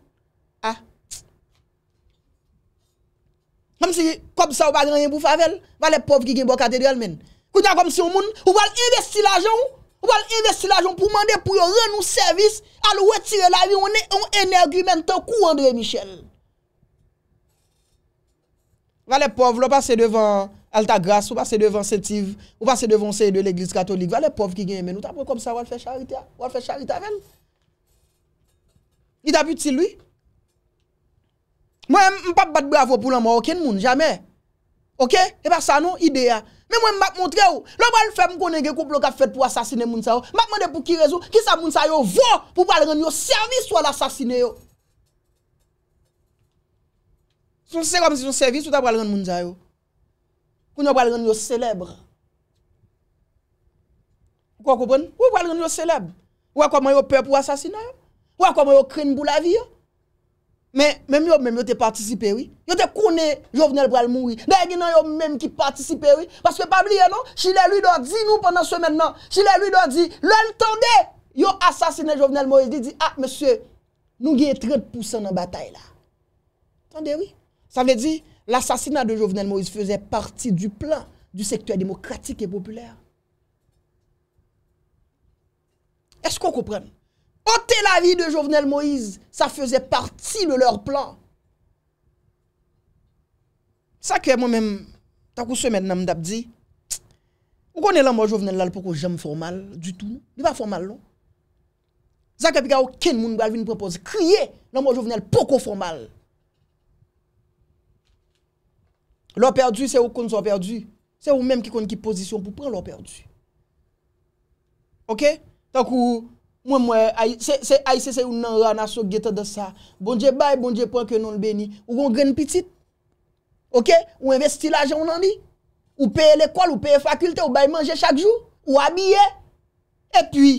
Mèm si kom sa ou pa genyen pou favel, va lè pov ki genyen bo katedye almen. Kou nyan kom si ou moun, ou val investi l'ajon, ou val investi l'ajon pou mande pou yon renou servis, al wetire la vi, ou ene argumento kou Andre Michel. Va lè pov, lò pase devan Alta Gras, ou pase devan Sétive, ou pase devan Sey de l'Eglise Katolik, va lè pov ki genyen men, ou ta pou kom sa val fe charite avèl. Ni ta puti luy, Mwen mpap bat bravo pou la mwen, oken moun, jame. Ok? E pa sa nou, ide ya. Men mwen mpap montre yo. Lò mwen fèm konen ge koup lò ka fèt pou asasine moun sa yo. Mwen mwen de pou ki rezo, ki sa moun sa yo vò pou pralren yo servis wò l'asasine yo. Se mwen se kom si yon servis, wò ta pralren moun sa yo. Koun yo pralren yo seleb. Kwa koubon? Wò pralren yo seleb. Wò kwa mwen yo pe pou asasine yo. Wò kwa mwen yo kren bou la vi yo. Men, menm yo menm yo te partisipe, oui. Yo te kone Jovenel Bral Moui. Nè genan yo menm ki partisipe, oui. Paske pabliye, non? Chilè lui don di nou pendant semen nan. Chilè lui don di, lè l'tande! Yo asasinè Jovenel Moui, di di, ah, mese, nou gen 30% nan batay la. Tande, oui. Sa vè di, l'asasinè de Jovenel Moui fèzè parti du plan du sektouè demokratik et populaire. Est-ce qu'on comprenne? ôter la vie de Jovenel Moïse, ça faisait partie de leur plan. Ça que moi-même, tant que semaine, je me dit, vous connaissez l'amour Jovenel là pour j'aime formal du tout. Il va faire formal, non? Ça que aucun monde ne va proposer, crier l'amour Jovenel pourquoi formal fasse perdu, c'est vous qu'on avez perdu. C'est vous-même qui avez qui position pour prendre l'or perdu. Ok? Donc, Mwen mwen, ay se se yon nan rana sou gete de sa. Bonje bay, bonje ponke non lbeni. Ou gon gren pitit. Ok? Ou en vesti la jen ou nan li. Ou peye lekwal, ou peye fakulte, ou bay manje chak jou. Ou abiye. E pwi,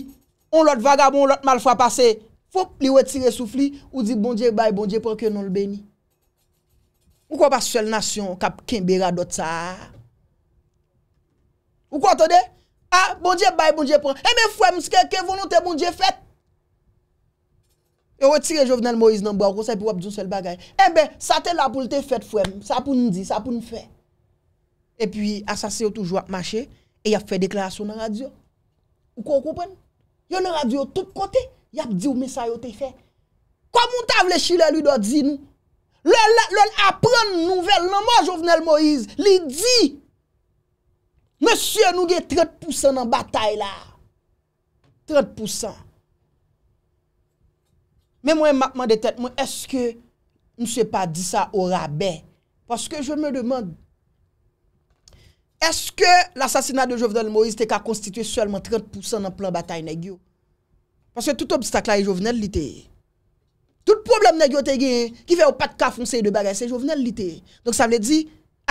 on lot vagabon, on lot malfa pase. Fop li we tire soufli, ou di bonje bay, bonje ponke non lbeni. Ou kwa pa sel nasyon, kap kenbera dot sa. Ou kwa to de? Ha, mounje bay, mounje pran. Ebe, fwem, skè kevoun nou te mounje fè? E wè tire Jovenel Moïse nan bo, wò sa yè pou wap di yon sel bagay. Ebe, sa te la pou lte fèt fwem. Sa pou nou di, sa pou nou fè. E pi, asase yo toujwa mâche, e yap fè deklarasyon nan radyo. Ou kon koupèn? Yo nan radyo tout kote, yap di wè mè sa yo te fè. Kwa moun ta vle chile lwi do di nou? Lè lè lè, a pran nouvel nan mò Jovenel Moïse. Li di! Monsie nou gen 30% nan batay la. 30%. Men mwen man detet, mwen eske mwen se pa di sa ou raben? Paske joun me demande. Eske l'assasinat de Jovenel Moïse te ka konstituye solman 30% nan plan batay negyo? Paske tout obstakla yon Jovenel litè. Tout problem negyo te gen ki ve ou pat ka fonse yon debare, se Jovenel litè. Donk sa mwen li di,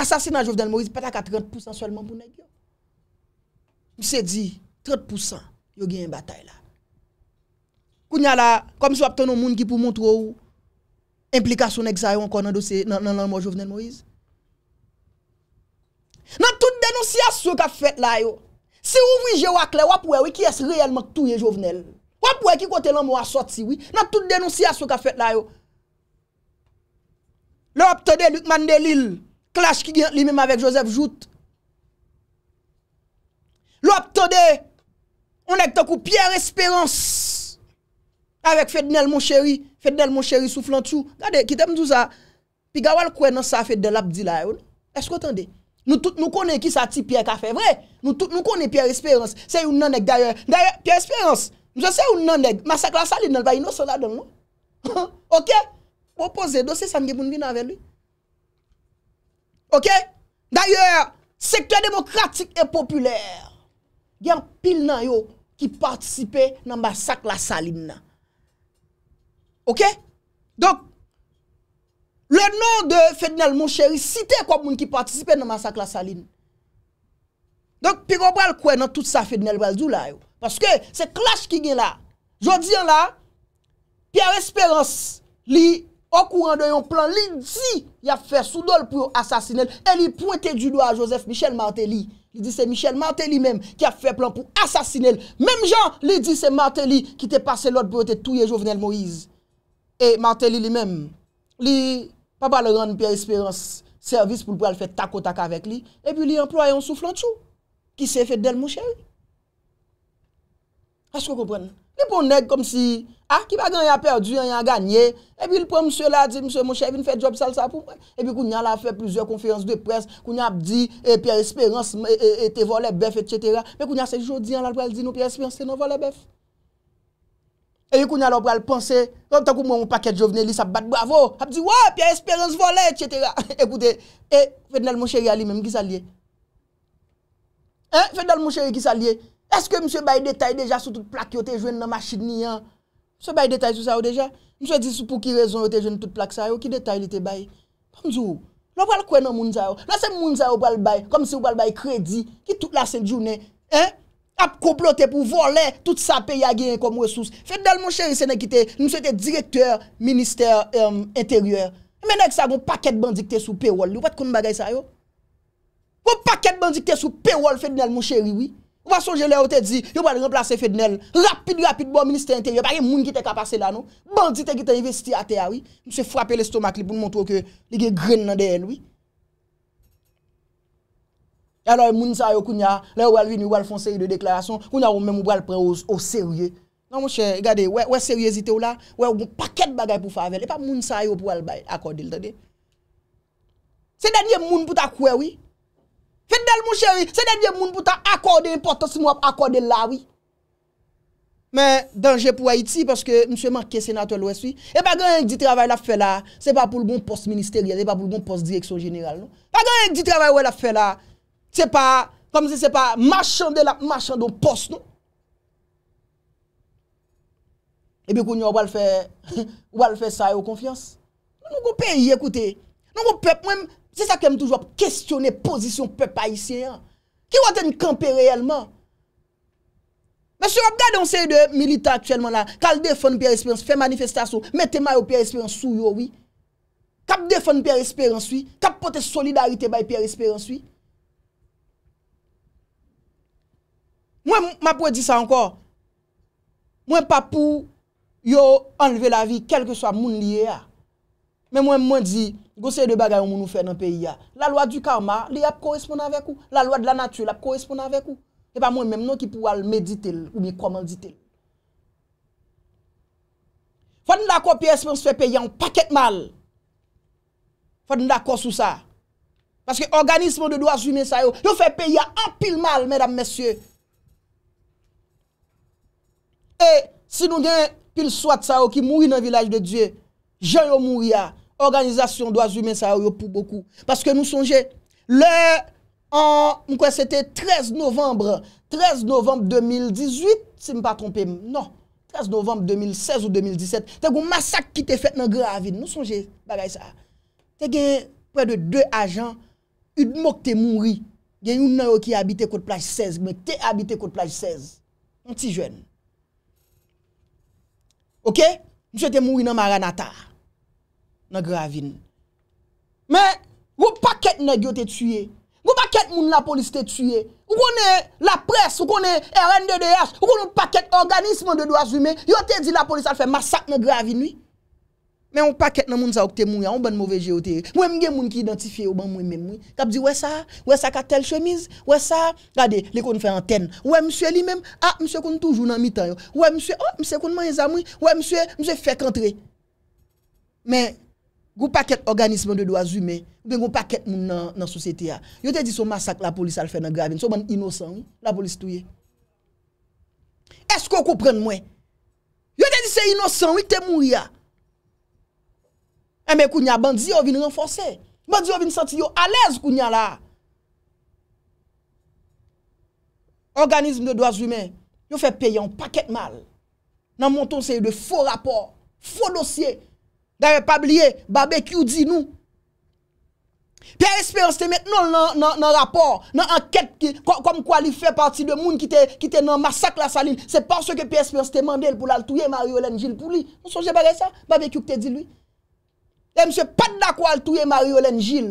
asasinat Jovenel Moïse patak a 30% solman pou negyo. Mwen se di, 30% yo gen yon batay la. Koun yon la, kom si wap ten yon moun ki pou moun trou ou, implikasyon ek zayon kon nan dosye, nan nan mwen jovenel Moise. Nan tout denonsi aso ka fet la yo. Si ou vwe je wak le, wap wwe wwe ki es reyelman touye jovenel. Wap wwe ki kote laman wwa soti wwe. Nan tout denonsi aso ka fet la yo. Le wap ten de lukman de lil, klasj ki gen li mwen avèk Josef Joute. Lop to de, on ek tokou Pierre Espérance, avek Fede Nel mon chéri, Fede Nel mon chéri soufflantou, gade, kitem djouza, pi gawal kwen an sa Fede Nel abdi la, esko tande, nou kone ki sa ti Pierre ka fe vre, nou kone Pierre Espérance, se yon nan ek daye, Pierre Espérance, nou se yon nan ek, masak la sali nel, bayi nou sola don, ok, proposer dosi san gen moun vin anven li, ok, daye, sektwa demokratik e popüler, Gyan pil nan yo ki partisipe nan masak la salin nan. Ok? Donk, le nan de Fede Nel Monsheri site kwa moun ki partisipe nan masak la salin. Donk, pi gobrel kwen nan tout sa Fede Nel Monsheri la yo. Paske se klas ki gen la. Jodi an la, Pierre Esperance li okouran de yon plan. Li di ya fè soudol pou yon asasinel. El li pwete du do a Joseph Michel Martelly li. Li di se Michel Martelly menm ki a fe plan pou asasine el. Mem jan li di se Martelly ki te pase lot pou ete touye jovenel Moïse. E Martelly li menm. Li papa le rande piye esperans servis pou pou el fe tako-taka vek li. E pi li employe yon souffle ansou. Ki se e fet del Mouchel. Asko kopwen nan? Li pou nèk kom si, a, ah, ki bagan yon a perdu, yon yon a ganyè. E pi li pou msè la di, msè monsè, vin fè job sal sa pou mwen. E pi koun yon la fè plusieurs konferans de presse. Koun yon ap di, e, eh, Pierre Espérance, te volè bef, etc. Pe koun yon se jodi yon la l pral di, nou Pierre Espérance, te non volè bef. E yon koun yon la l pral panse, koum tan kou moun paket jovene li sa bat, bravo, ap di, wè, Pierre Espérance volè, etc. Ekoutè, e, fè dèl monsè riali mèm ki sa liye. E, fè dèl monsè r Eske msye bay detay deja sou tout plak yo te jwen nan machin ni an? Msye bay detay sou sa yo deja? Msye di sou pou ki rezon yo te jwen tout plak sa yo? Ki detay li te bay? Pamdou, lopal kwen nan moun sa yo? Lase moun sa yo pal bay, kom si lopal bay kredi, ki tout la sen jounen, hap komplote pou vole, tout sa pe yagyen kom resous. Fede nal moun cheri, senen ki te, msye te direktor, minister, interyuer. Menen ki sa, goun paket bandik te sou pe wol li, ou pat koun bagay sa yo? Goun paket bandik te sou pe wol, fede nal moun cheri, oui? Ouwa sou je le ou te di, yo wale remplace FEDNEL, rapide rapide bo Ministè intè, yo pa gen moun ki te kapase la nou, bandite ki te investi a te awi, mou se fwapè lè stoma klip pou mwontou ke li gen gren nan de en wii. E aloy moun sa yo kounya, lè wale vin, wale fon seri de deklarasyon, kounya wou men mou wale pre ou seri. Nan mou chè, gade, wè seri ezite ou la, wè woun pakèd bagay pou fave, lè pa moun sa yo pou wale akodil te de. Se denye moun pou ta kwe wii. Fidel moun chéri, se denye moun pou ta akorde importansi moun ap akorde lawi. Men, denje pou Haiti, paske msye manke senatou elweswi, e pa gen yon di travay la fe la, se pa pou l bon post ministerial, e pa pou l bon post direksyon general nou. Pa gen yon di travay wè la fe la, se pa, kom se se pa, machan de la, machan de post nou. Ebe eh kon yon *laughs* wal fè, wal fè sa yo konfians. Nou kon pe yi ekoute, nou kon pep mwen mwen. Se sa kem touj wap, kestyone pozisyon pe pa isye an. Ki waten kampi reyelman? Mwen se wap gade on se yde milita aktuelman la, kal defon per esperans, fe manifestasyon, metemay ou per esperans sou yo oui. Kap defon per esperans oui, kap pote solidarite bay per esperans oui. Mwen mapwè di sa ankon, mwen pa pou yo anleve la vi, kelke sa moun liye a, Men mwen mwen di, gosye de bagay ou moun ou fè nan peyi ya. La lwa du karma, li ap koresponde avèk ou. La lwa de la natye, ap koresponde avèk ou. E pa mwen non, mwen mwen ki pou al medite ou mi komandite. Fwa di nou d'akon pi espons fè peyi an paket mal. Fwa di nou d'akon sou sa. Paske organisme ou de do asumé sa yo. Yo fè peyi an apil mal, mèdam mèsyè. E si nou dè an apil swat sa yo ki moui nan vilaj de Diyo. Je yo moui ya. Organizasyon do azume sa yo pou boku. Paske nou sonje, le, an, mwen kwen se te 13 novembre, 13 novembre 2018, se m pa trompe, non, 13 novembre 2016 ou 2017, te goun masak ki te fet nan gra avid, nou sonje bagay sa. Te gen, pwede 2 ajan, yon mok te mounri, gen yon nan yo ki abite kote plaj 16, mwen te abite kote plaj 16, mwen ti jwen. Ok, mwen se te mounri nan maranata. nan gravin. Men, wou paket ne gyo te tuye, wou paket moun la polis te tuye, wou konen la pres, wou konen RNDDH, wou konen paket organisman de do a zume, yo te di la polis al fe masak nan gravin. Men, wou paket nan moun sa okte moun ya, wou ban mouve geote. Mwen gen moun ki identifiye wou ban moun men moun. Kap di wè sa, wè sa katel chemiz, wè sa, gade, lè kon fè anten. Wè msè li men, a, msè kon toujou nan mitan yo. Wè msè, oh, msè kon man yè zamou, Gou paket organisme de doaz hume, gou paket moun nan sosyete ya. Yo te di sou masak la polis al fè nan gravin. Sou moun inosan, la polis touye. Eskou koupren mwen? Yo te di se inosan, yi te moun ya. Ah. E eh, men kounya bandi yo vin renfose. Bandi yo vin santi yo alèz kounya la. Organisme de doaz hume, yo fè peye an paket mal. Nan moun ton se yi de fò rapor, fò dosye, fò dosye, Da repabliye, babekyou di nou. Pierre Esperance te met nou nan rapor. Nan anket ki, kom kwa li fe parti de moun ki te nan masak la saline. Se por se ke Pierre Esperance te mandel pou la l'touye Mario Lengil pou li. Nou sonje bagay sa? Babekyou ki te di lui. E mse pat da kwa l'touye Mario Lengil.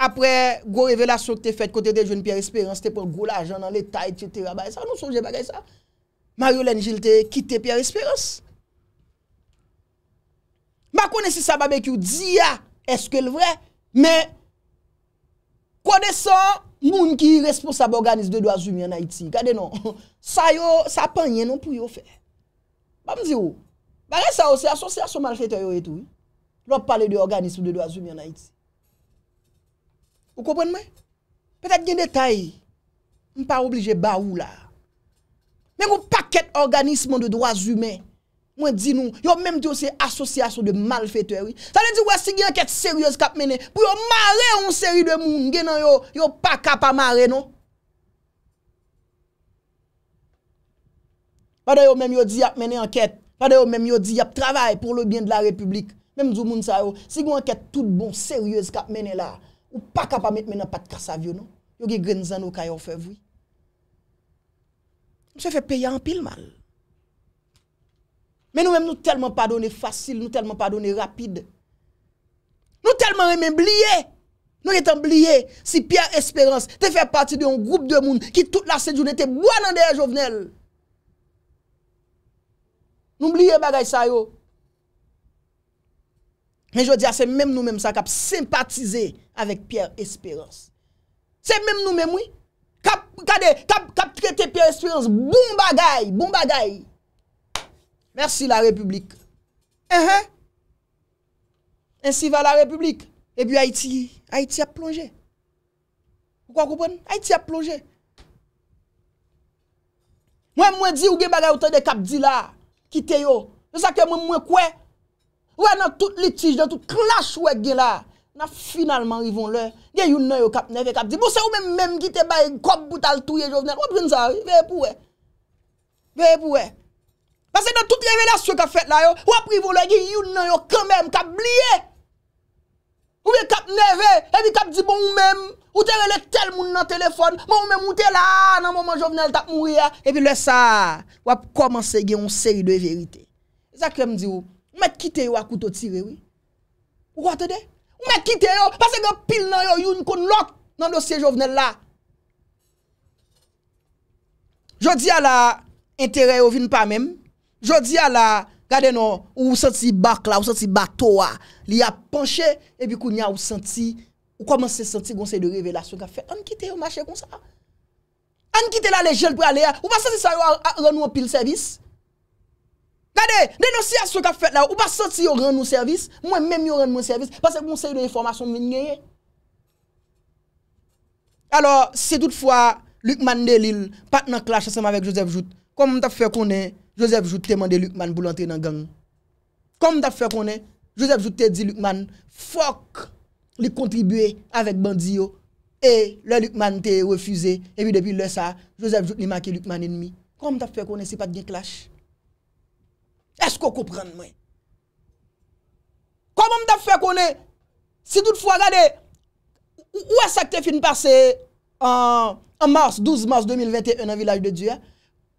Apre, go revelasyon ki te fet kote de joun Pierre Esperance. Te pou go la joun nan le taite ki te rabay sa. Nou sonje bagay sa? Mario Lengil te kite Pierre Esperance. Ma kone si sa babek yo di ya eske l vre, me kone son moun ki responsab organizm de doaz umyen na iti. Kade non, *laughs* sa yo, sa panye non pou yo fe. Ma mzi yo, ba re sa yo, se asos se aso mal fete yo etou. Lop pale de organizm de doaz umyen na iti. Ou kopwen mwen? Petet gen detay, mpa oblije ba ou la. Men ou paket organizm de doaz umyen, Mwen di nou, yon menm di yo se asosyasyon de malfe tewi. Sa le di wè si gen anket seryose kap mene, pou yon mare yon seri de moun, genan yon pa kapa mare nou. Wadè yon menm yon di yap mene anket, wadè yon menm yon di yap travay pou lò bien de la republik. Menm di yon moun sa yo, si gen anket tout bon, seryose kap mene la, yon pa kapa met menan pat kasa vyo non? nou. Yon gen grenzano kaya yon fevwi. Mwen se fe pey anpil mal. Men nou men nou telman pa done fasil, nou telman pa done rapide. Nou telman remen blye. Nou yetan blye si Pierre Espérance te fè pati de yon groupe de moun ki tout la sèdjoune te bwa nan deye jovenel. Nou blye bagay sa yo. Men jò diya se men nou men sa kap simpatize avèk Pierre Espérance. Se men nou men moui. Kap kète Pierre Espérance, boum bagay, boum bagay. Mersi la republik. En eh, eh. si va la republik. E pi Haiti. Haiti a plonge. Mwen mwen di ou gen bagay outan de Kapdi la. Kite yo. Mwen mwen mwen kwe. Mwen nan tout litij de tout. Klash we gen la. Nan finalman rivon le. Gen yon nan yo neve Kapdi. Mwen se ou men menm gite bay. Gop butal touye jovnel. O brin zari. Veye pou we. Veye pou we. Pase nan tout levelasyon ka fet la yo, wap rivo lege youn nan yo kamem kap liye. Ouye kap neve, evi kap di bon oumeme, ou terele tel moun nan telefon, moumeme ou tela nan mouman jovenel tap mouya, evi lè sa, wap komanse gen yon seri de verite. Zakrem di yo, mè kite yo akouto tirewi. Ouwa te de? Mè kite yo, pase gen pil nan yo youn kon lòk nan dosye jovenel la. Jodi ala, entere yo vin pa mèm. Jodi a la, gade nou, ou senti bak la, ou senti bak to a, li a penche, epi kou nya ou senti, ou komanse senti gonsei de revelasyon ka fe, an kite yo mache kon sa. An kite la lejel pou ale a, ou pa senti sa yo a renou apil servis. Gade, denosye a sou ka fe la, ou pa senti yo renou servis, mwen menm yo renmou servis, pase gonsei de reformasyon mwen nyeye. Alo, se dout fwa, Luke Mandelil, pat nan clash asema vek Joseph Jout, koman ta fe konen, Joseph Jout te mande pour l'entrer dans la gang. Comme da faire est, Joseph Jout dit Lucman, Lucman fuck, li contribuer avec Bandio. Et le Lucman te refusé et puis depuis le sa, Joseph Jout li marqué Lucman ennemi. Comme da qu'on est c'est pas gen clash. ce qu'on comprend moi? comment da qu'on est si tout où est où ça te fin passé en, en mars, 12 mars 2021 dans le village de Dieu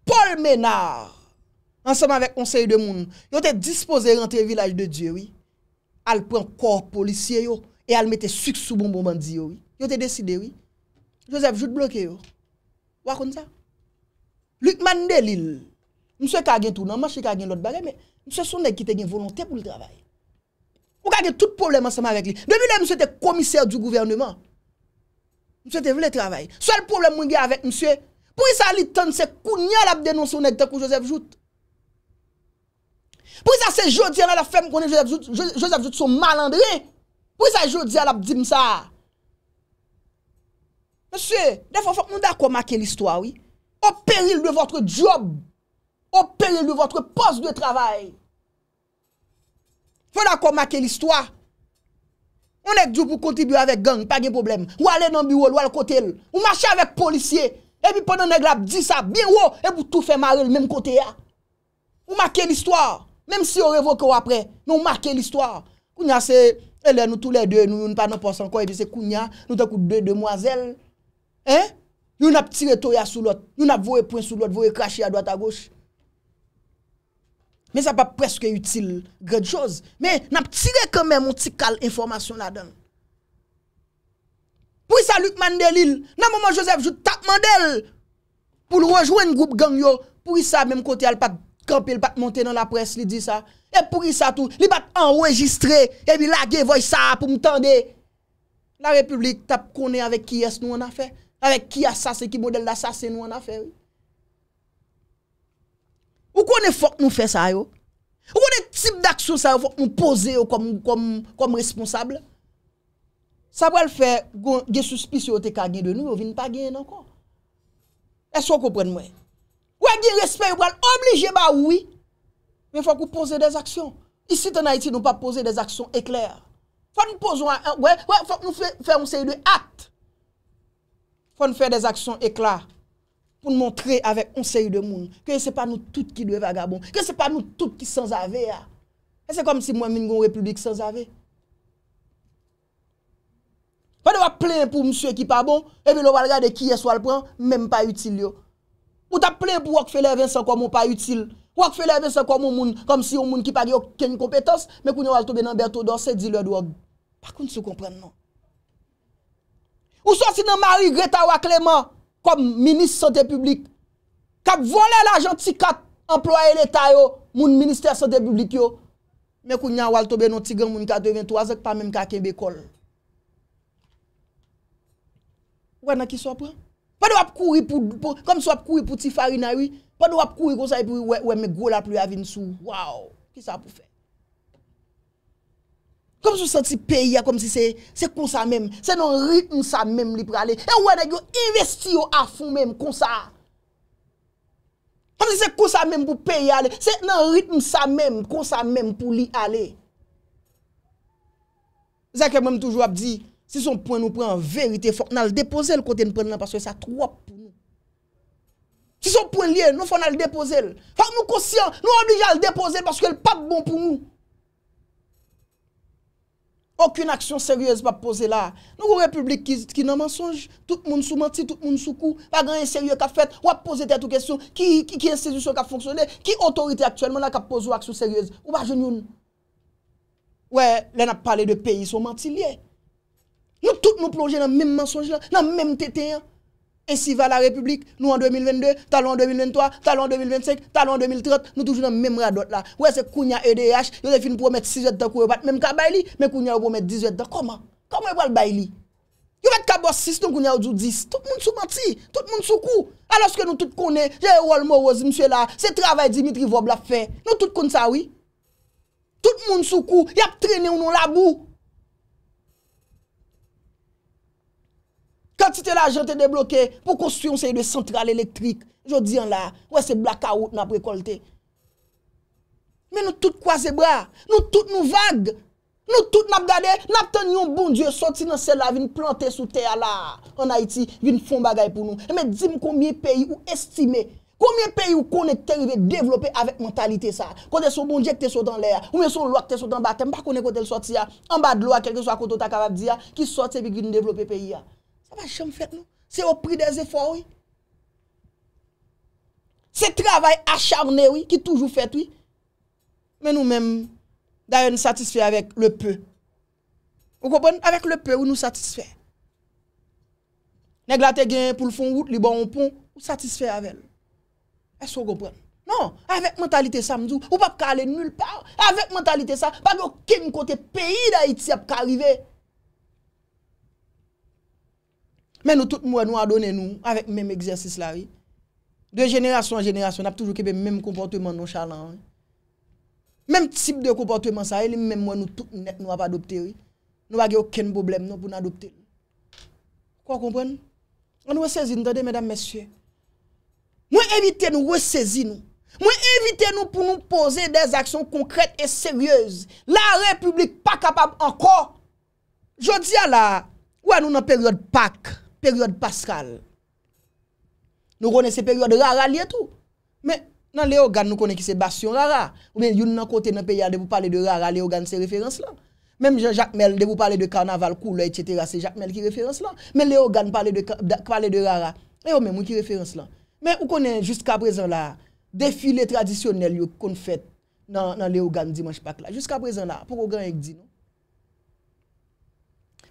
Paul Ménard, Anseman vek konsey de moun, yo te dispose rentre vilaj de Djeri, al pren kor polisye yo, e al mette suksou bon bon bandi yo, yo te deside yo, Joseph Jout bloke yo, wakoun sa? Likman Delil, mswe kagen tou nan, mswe kagen lot bagay, mswe sou neg kiten gen volonté pou li travay. Ou kagen tout problem anseman vek li. Demi le mswe te komiser du gouvernement, mswe te vle travay. Sol problem mwen gen avèk mswe, pou y sa li tan se kou nyal ap denonsou neg te pou Joseph Jout. Pou isa se jodi an la fem konen Joseph Joutso malandre? Pou isa jodi an la bdim sa? Monsi, defon fok moun da kwa make l'istwa, oui? Ou peril de votre job? Ou peril de votre post de travay? Fon da kwa make l'istwa? Moun ek djou pou kontibyo avek gang, pa gen problem. Ou ale nan biwo l'wal kote l? Ou mache avek polisye? Epi ponon ek la bdim sa biwo, epi pou tou fèmare l menm kote ya? Ou make l'istwa? Mem si yo revoke yo apre, nou marke l'histoire. Kounya se, elè nou tou lè dè, nou yon pa nan ponsan koye, pi se kounya, nou te koute dè, dè moazèl. Eh? Nou yon ap tire to ya sou lòt, nou yon ap vore poun sou lòt, vore krashe ya doat a goch. Men sa pa preske util, gredjòz. Men, nan ap tire kèmèm, moun ti kal informasyon la den. Pou yon sa lup mandèl il, nan moun moun josef, jout tap mandèl. Pou lòjou en goup gang yo, pou yon sa mèm kote al pat, Kampil bat monte nan la pres li di sa. E puri sa tou. Li bat enregistre. E mi lage voy sa pou m'tande. La republik tap konen avèk ki es nou an a fè. Avèk ki asase, ki model asase nou an a fè. Ou konen fòk nou fè sa yo? Ou konen tip d'akso sa yo fòk nou pose yo kom responsable? Sab wèl fè, gen suspis yo te kage de nou, yo vin pa gen an kon. E so koupren mwen? Ouè gen respè yon kwa l'oblige ba ouwi. Men fòk ou pose des aksyon. Isi ten Haiti nou pa pose des aksyon ekler. Fòk nou pose ouan, ouè, fòk nou fè onse yon de akte. Fòk nou fè des aksyon ekler. Poun moun tre avè onse yon de moun. Kè se pa nou tout ki dwe vagabon. Kè se pa nou tout ki sans ave ya. E se kom si mwen min goun republik sans ave. Fòk nou ap plè pou msye ki pa bon. E bi lou wal gade ki yè swal pran, mèm pa util yo. Ou tap plen pou wak fè lè vin sa komon pa yutil. Wak fè lè vin sa komon moun, kom si yon moun ki pagyo ken yon kompetans, men koun yon waltoube nan bèrto do se di lè drog. Pakoun se yon kompren nan. Ou sa si nan mari Greta wak lèman, kom minis sante publik, kap vole la jant si kat employe l'etay yo, moun minister sante publik yo, men koun yon waltoube nan tigran moun kato 23 ek pa mèm kaken bekol. Wè nan ki so pran? pa do ap kouri pou ti farina wi, pa do ap kouri kon sa yi pou we me go la pou yi avin sou, waw, ki sa ap pou fe? Kon si yo senti peyi ya, kon e si se kon sa men, se nan ritm sa men li pou ale, e wè de yo investi yo a foun men kon sa. Kon si se kon sa men pou peyi ale, se nan ritm sa men kon sa men pou li ale. Zakè mwen toujou ap di, Si son poen nou pre an verite, fòk nan l depose l kote nou pre nan paswè, sa tròp pou nou. Si son poen liè, nou fòk nan l depose l. Fòk nou kosyant, nou anbija l depose l, paswè l pap bon pou nou. Okyoun aksyon sèryèz pa pose la. Nou kou republikist ki nan mensonj, tout moun sou manti, tout moun sou kou, pa gen yon sèryè kwa fèt, wap pose tè tou kèsyon, ki yon sèryè kwa fonksyonè, ki otorite aktyèlman la kwa pose w aksyon sèryèz. Ou pa jen yon? Ouè, lè nan pale de peyi, sou manti liè. Nou tout nou plonge nan menm mensonj la, nan menm tete yon. Ensi va la republik, nou an 2022, talon an 2023, talon an 2025, talon an 2030, nou toujou nan menm radot la. Ouè se kounya EDH, yon e fin pou wè mèt 6 wèd tan kou wè pat, menm ka bay li, menm kounya wè pou wè mèt 10 wèd tan. Koman? Koman wè pal bay li? Yon wè kabos 6, nou kounya wè djou 10. Tout moun sou banti, tout moun sou kou. A lòs ke nou tout konè, jè wòl moro zi msè la, se travè Dimitri Vob la fè. Nou tout konè sa wè. Tout moun sou kou, y Sa ti te la jan te debloke pou konstruyon se yon central elektrik. Jo diyan la, wè se blak kaout na prekolte. Mè nou tout kwa se bra, nou tout nou vague. Nou tout nap gade, nap ten yon bon dieu soti nan sel la vin plante sou ter la. An Haiti, vin fon bagay pou nou. Mè di m konmye peyi ou estime, konmye peyi ou konne terive, devlope avèk mentalite sa. Konne sou bon dièk te sote an lè ya, konne sou lwak te sote an batè, mpa konne kote lsoti ya. An bat lwak, kelke swa koto ta karab di ya, ki soti vik vin devlope peyi ya. Ou pa chèm fèt nou? Se ou pridè zè fò wè? Se travè acharnè wè, ki toujou fèt wè? Mè nou mèm, da yon satisfè avèk lè pè. Ou gòpèn? Avèk lè pè wè nou satisfè. Nè glatè gen pou l'fon wout, li bon ou pon, ou satisfè avè lè. E sou gòpèn? Nan, avèk mentalite sa mdjou, ou pa p'kalè nul pa, avèk mentalite sa, pa gòpè kèm kote peyi da itse ap kariwè. Men nou tout mwen nou a donen nou, avèk menm egzersis la vi. De generasyon a generasyon, ap toujou kebe menm komportouman nou chalan. Menm tip de komportouman sa, elè menm mwen nou tout net nou ap adopté vi. Nou agè okèn boblem nou pou nou adopté. Kwa kompren? Mwen wè sezi nou, mwen evite nou wè sezi nou. Mwen evite nou pou nou pose des aksyon konkret e seryèz. La republik pa kapab anko. Je di ala, wè nou nan peryode pak, Periode paskal. Nou konen se periode rara li etou. Men nan leogan nou konen ki se bastion rara. Ou men yon nan kote nan peya de pou pale de rara, leogan se referans lan. Mem Jean-Jacques Mel de pou pale de karnaval, koulo, etc. Se Jacques Mel ki referans lan. Men leogan pale de rara, leogan men moun ki referans lan. Men ou konen jusqu'a prezant la, defile tradisyonel yon kon fet nan leogan dimanche pak la. Jusk'a prezant la, pou konen yon di nou.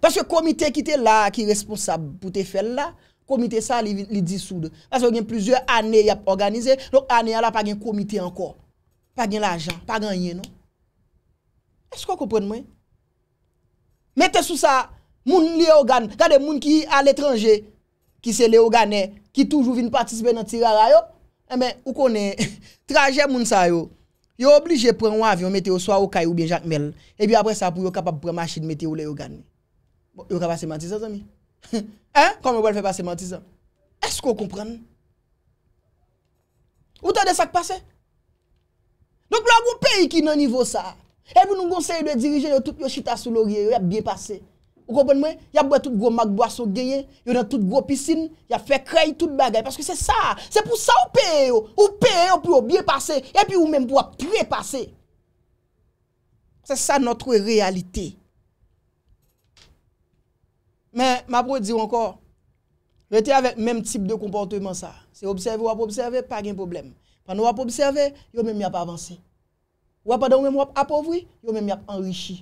Paske komite ki te la ki responsab pou te fel la, komite sa li disoud. Paske ou gen plizye ane yap organize, lor ane yala pa gen komite anko. Pa gen la *laughs* ajan, pa gen yeno. E skwa koupren mwen? Mette sou sa, moun liye ogane, gade moun ki al etranje ki se liye ogane, ki toujou vin patisbe nan tirara yo, e men, ou konen, traje moun sa yo, yo oblije pren wavyon meteo swa wakay ou bin jakmel, e bi apre sa pou yo kapab pren masin meteo liye ogane. Bon, yo ka pa semantiza zan mi? *laughs* Eh? Kome wè fè pa semantiza? Esko wè kompran? Ou tade sak pase? Donk lò wè wè pe yi ki nan nivou sa. Epi nou gonsen yi dwe dirijen yo tup yo chita sou lorye yo ya biye pase. Wè kompran mwen? Ya bwè tout gwo magbwa sou genye, yo nan tout gwo pisine, ya fè krey tout bagay paske se sa. Se pou sa wè pe yo. Wè pe yo pou wè biye pase epi wè mèm pou wè piye pase. Se sa notre realite. Men, m ap wè di wankor. M wè te avè mèm tip de komportèman sa. Se wè wè wè wè wè wè, pa gen probleme. Pan wè wè wè wè wè wè, yon mèm yèp avansi. Wè wè wè wè wè wè wè wè apowri, yon mèm yèp anrişi.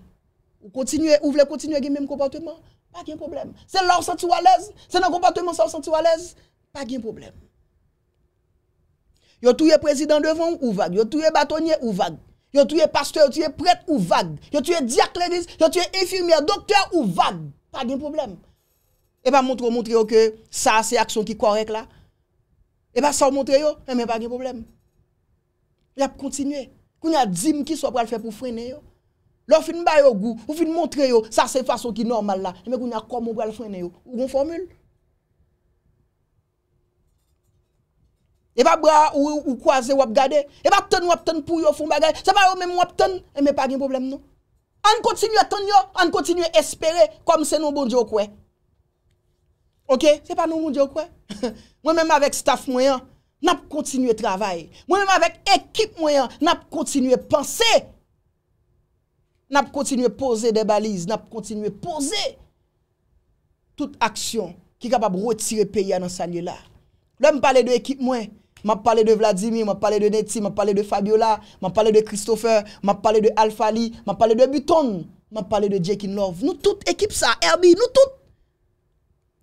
Wè wè wè wè wè wè wè wè wè, yon mèm yèp anrişi. Ou vle kontinuè gen mèm komportèman, pa gen probleme. Se lòr santi walez, se nan komportèman santi walez, pa gen probleme. Yo touye prezidant devon ou vage, yo touye batonye ou v Pa gen problem. E pa montre ou montre yo ke sa se aksyon ki korek la. E pa sa ou montre yo, e men pa gen problem. E ap kontinue. Koun ya djim ki sa pral fe pou frene yo. Lo fin bayo gou, ou fin montre oh, eh, oh. yo, sa se fason ki normal la. E men koun ya koum ou pral frene yo. Ou goun formule. E pa bra ou kwa ze wap gade. E pa ton wap ton pou yo fon bagay. Se pa yo oh, men wap ton, e eh, men pa gen problem nou. An kontinye tonyo, an kontinye espere kom se nou bon diyo kwe. Ok, se pa nou bon diyo kwe. *laughs* Mwen mèm avèk staff mwen, nap kontinye travay. Mwen mèm avèk ekip mwen, nap kontinye panse. Nap kontinye pose de balize, nap kontinye pose. Tout aksyon ki kapab rotire peya nan sa nyè la. Lè m'pale de ekip mwen. Mwen pale de Vladimir, mwen pale de Neti, mwen pale de Fabiola, mwen pale de Christopher, mwen pale de Alphali, mwen pale de Buton, mwen pale de Jakey Love. Nou tout ekip sa, Erbi, nou tout.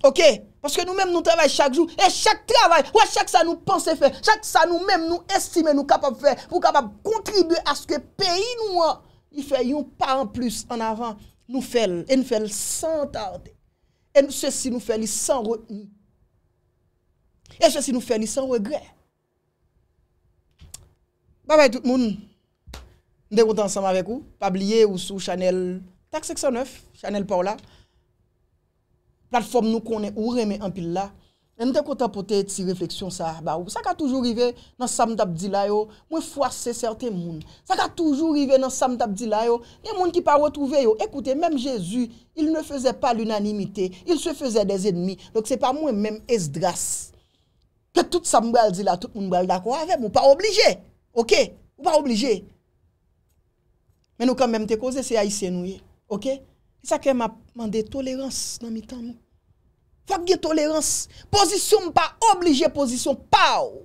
Ok, paske nou men nou travay chak jou, e chak travay, ou a chak sa nou pense fe, chak sa nou men nou estime nou kapap fe, pou kapap kontribu aske peyi nou an. Nou fe yon pa an plus an avan, nou fel, e nou fel san tarde, e nou se si nou fel li san regret, e se si nou fel li san regret. Babay tout moun. Nde kont ansanm avek ou. Pabliye ou sou Chanel. Taxe 609. Chanel Paula. Platform nou konen ou reme anpil la. Nde kont apote et si refleksyon sa. Sa ka toujou rive nan Sam Dabdila yo. Mwen fwase certain moun. Sa ka toujou rive nan Sam Dabdila yo. Yon moun ki pa wotouve yo. Ekoute, menm Jezu. Il ne feze pa l'unanimite. Il se feze des ennmi. Lok se pa mwen menm es dras. Ke tout Sam Dabdila, tout moun dako ave moun. Pa oblije. Ok? Ou pa oblige? Men nou kan men mte koze, se a yi senouye. Ok? Yisakè man de tolérans nan mi tan nou. Fak gen tolérans. Pozisyon m pa oblige pozisyon. Pau!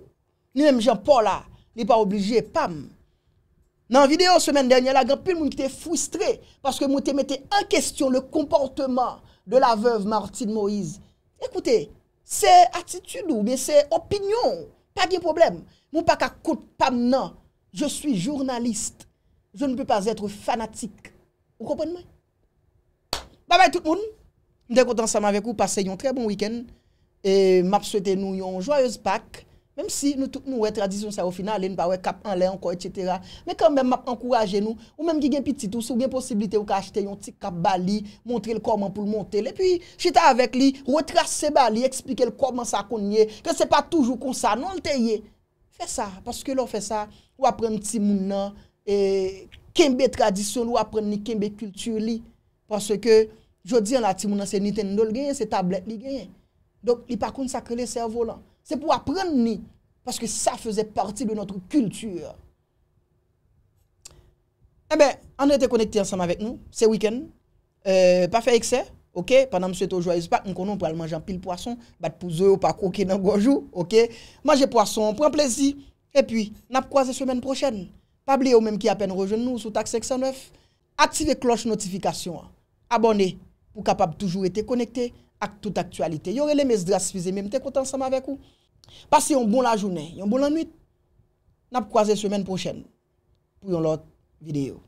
Ni m jen po la. Ni pa oblige. Pam! Nan video semen denye la, ganpil moun ki te fwistre. Paske moun te mette en kestyon le komportman de la vev Martin Moïse. Ekoute, se atitude ou, se opinyon, pa gen probleme. Moun pa ka koute pam nan. Je sou journaliste. Je nou pe pas etre fanatik. Bon ou kopon mwen? Babay tout moun. Mwen dekote ansama vek ou pase yon tre bon wiken. E map souete nou yon joyeuse pak. Mem si nou tout moun we tradisyon sa ou finalen. Pa we kap anle anko et setera. Men kan men map ankouraje nou. Ou men gigen pitit ou sou gen posibilite ou ka achete yon tik kap bali. Montre l koman pou l monte. Le pi chita avek li. Retrase bali. Eksplike l koman sa konye. Ke se pa toujou kon sa. Non l teye. Fè sa, paske lò fè sa, ou apren timounan, e, kembe tradisyon, ou apren ni kembe kultur li. Paske jodi an la timounan se Nintendo li genyen, se tablet li genyen. Donk, li pa konsakre le servo lan. Se pou apren ni, paske sa fèze parti de notre kultur. E be, an de te konekte ansama vek nou, se wiken, e, pa fè eksè. Ok, pa nan mswe to jwa espak M konon pou al manjan pil poason Bat pou zo ou pa koke nan gojou Ok, manje poason, pou an plezi E pi, nap kwa ze semen prochen Pabli ou menm ki apen rejen nou sou tak 509 Aktive kloche notifikasyon Abone pou kapab toujou ete konekte Ak tout aktualite Yore le mes dras fize menm te kontan sam avek ou Pas yon bon la jounen, yon bon la nwit Nap kwa ze semen prochen Pou yon lot videyo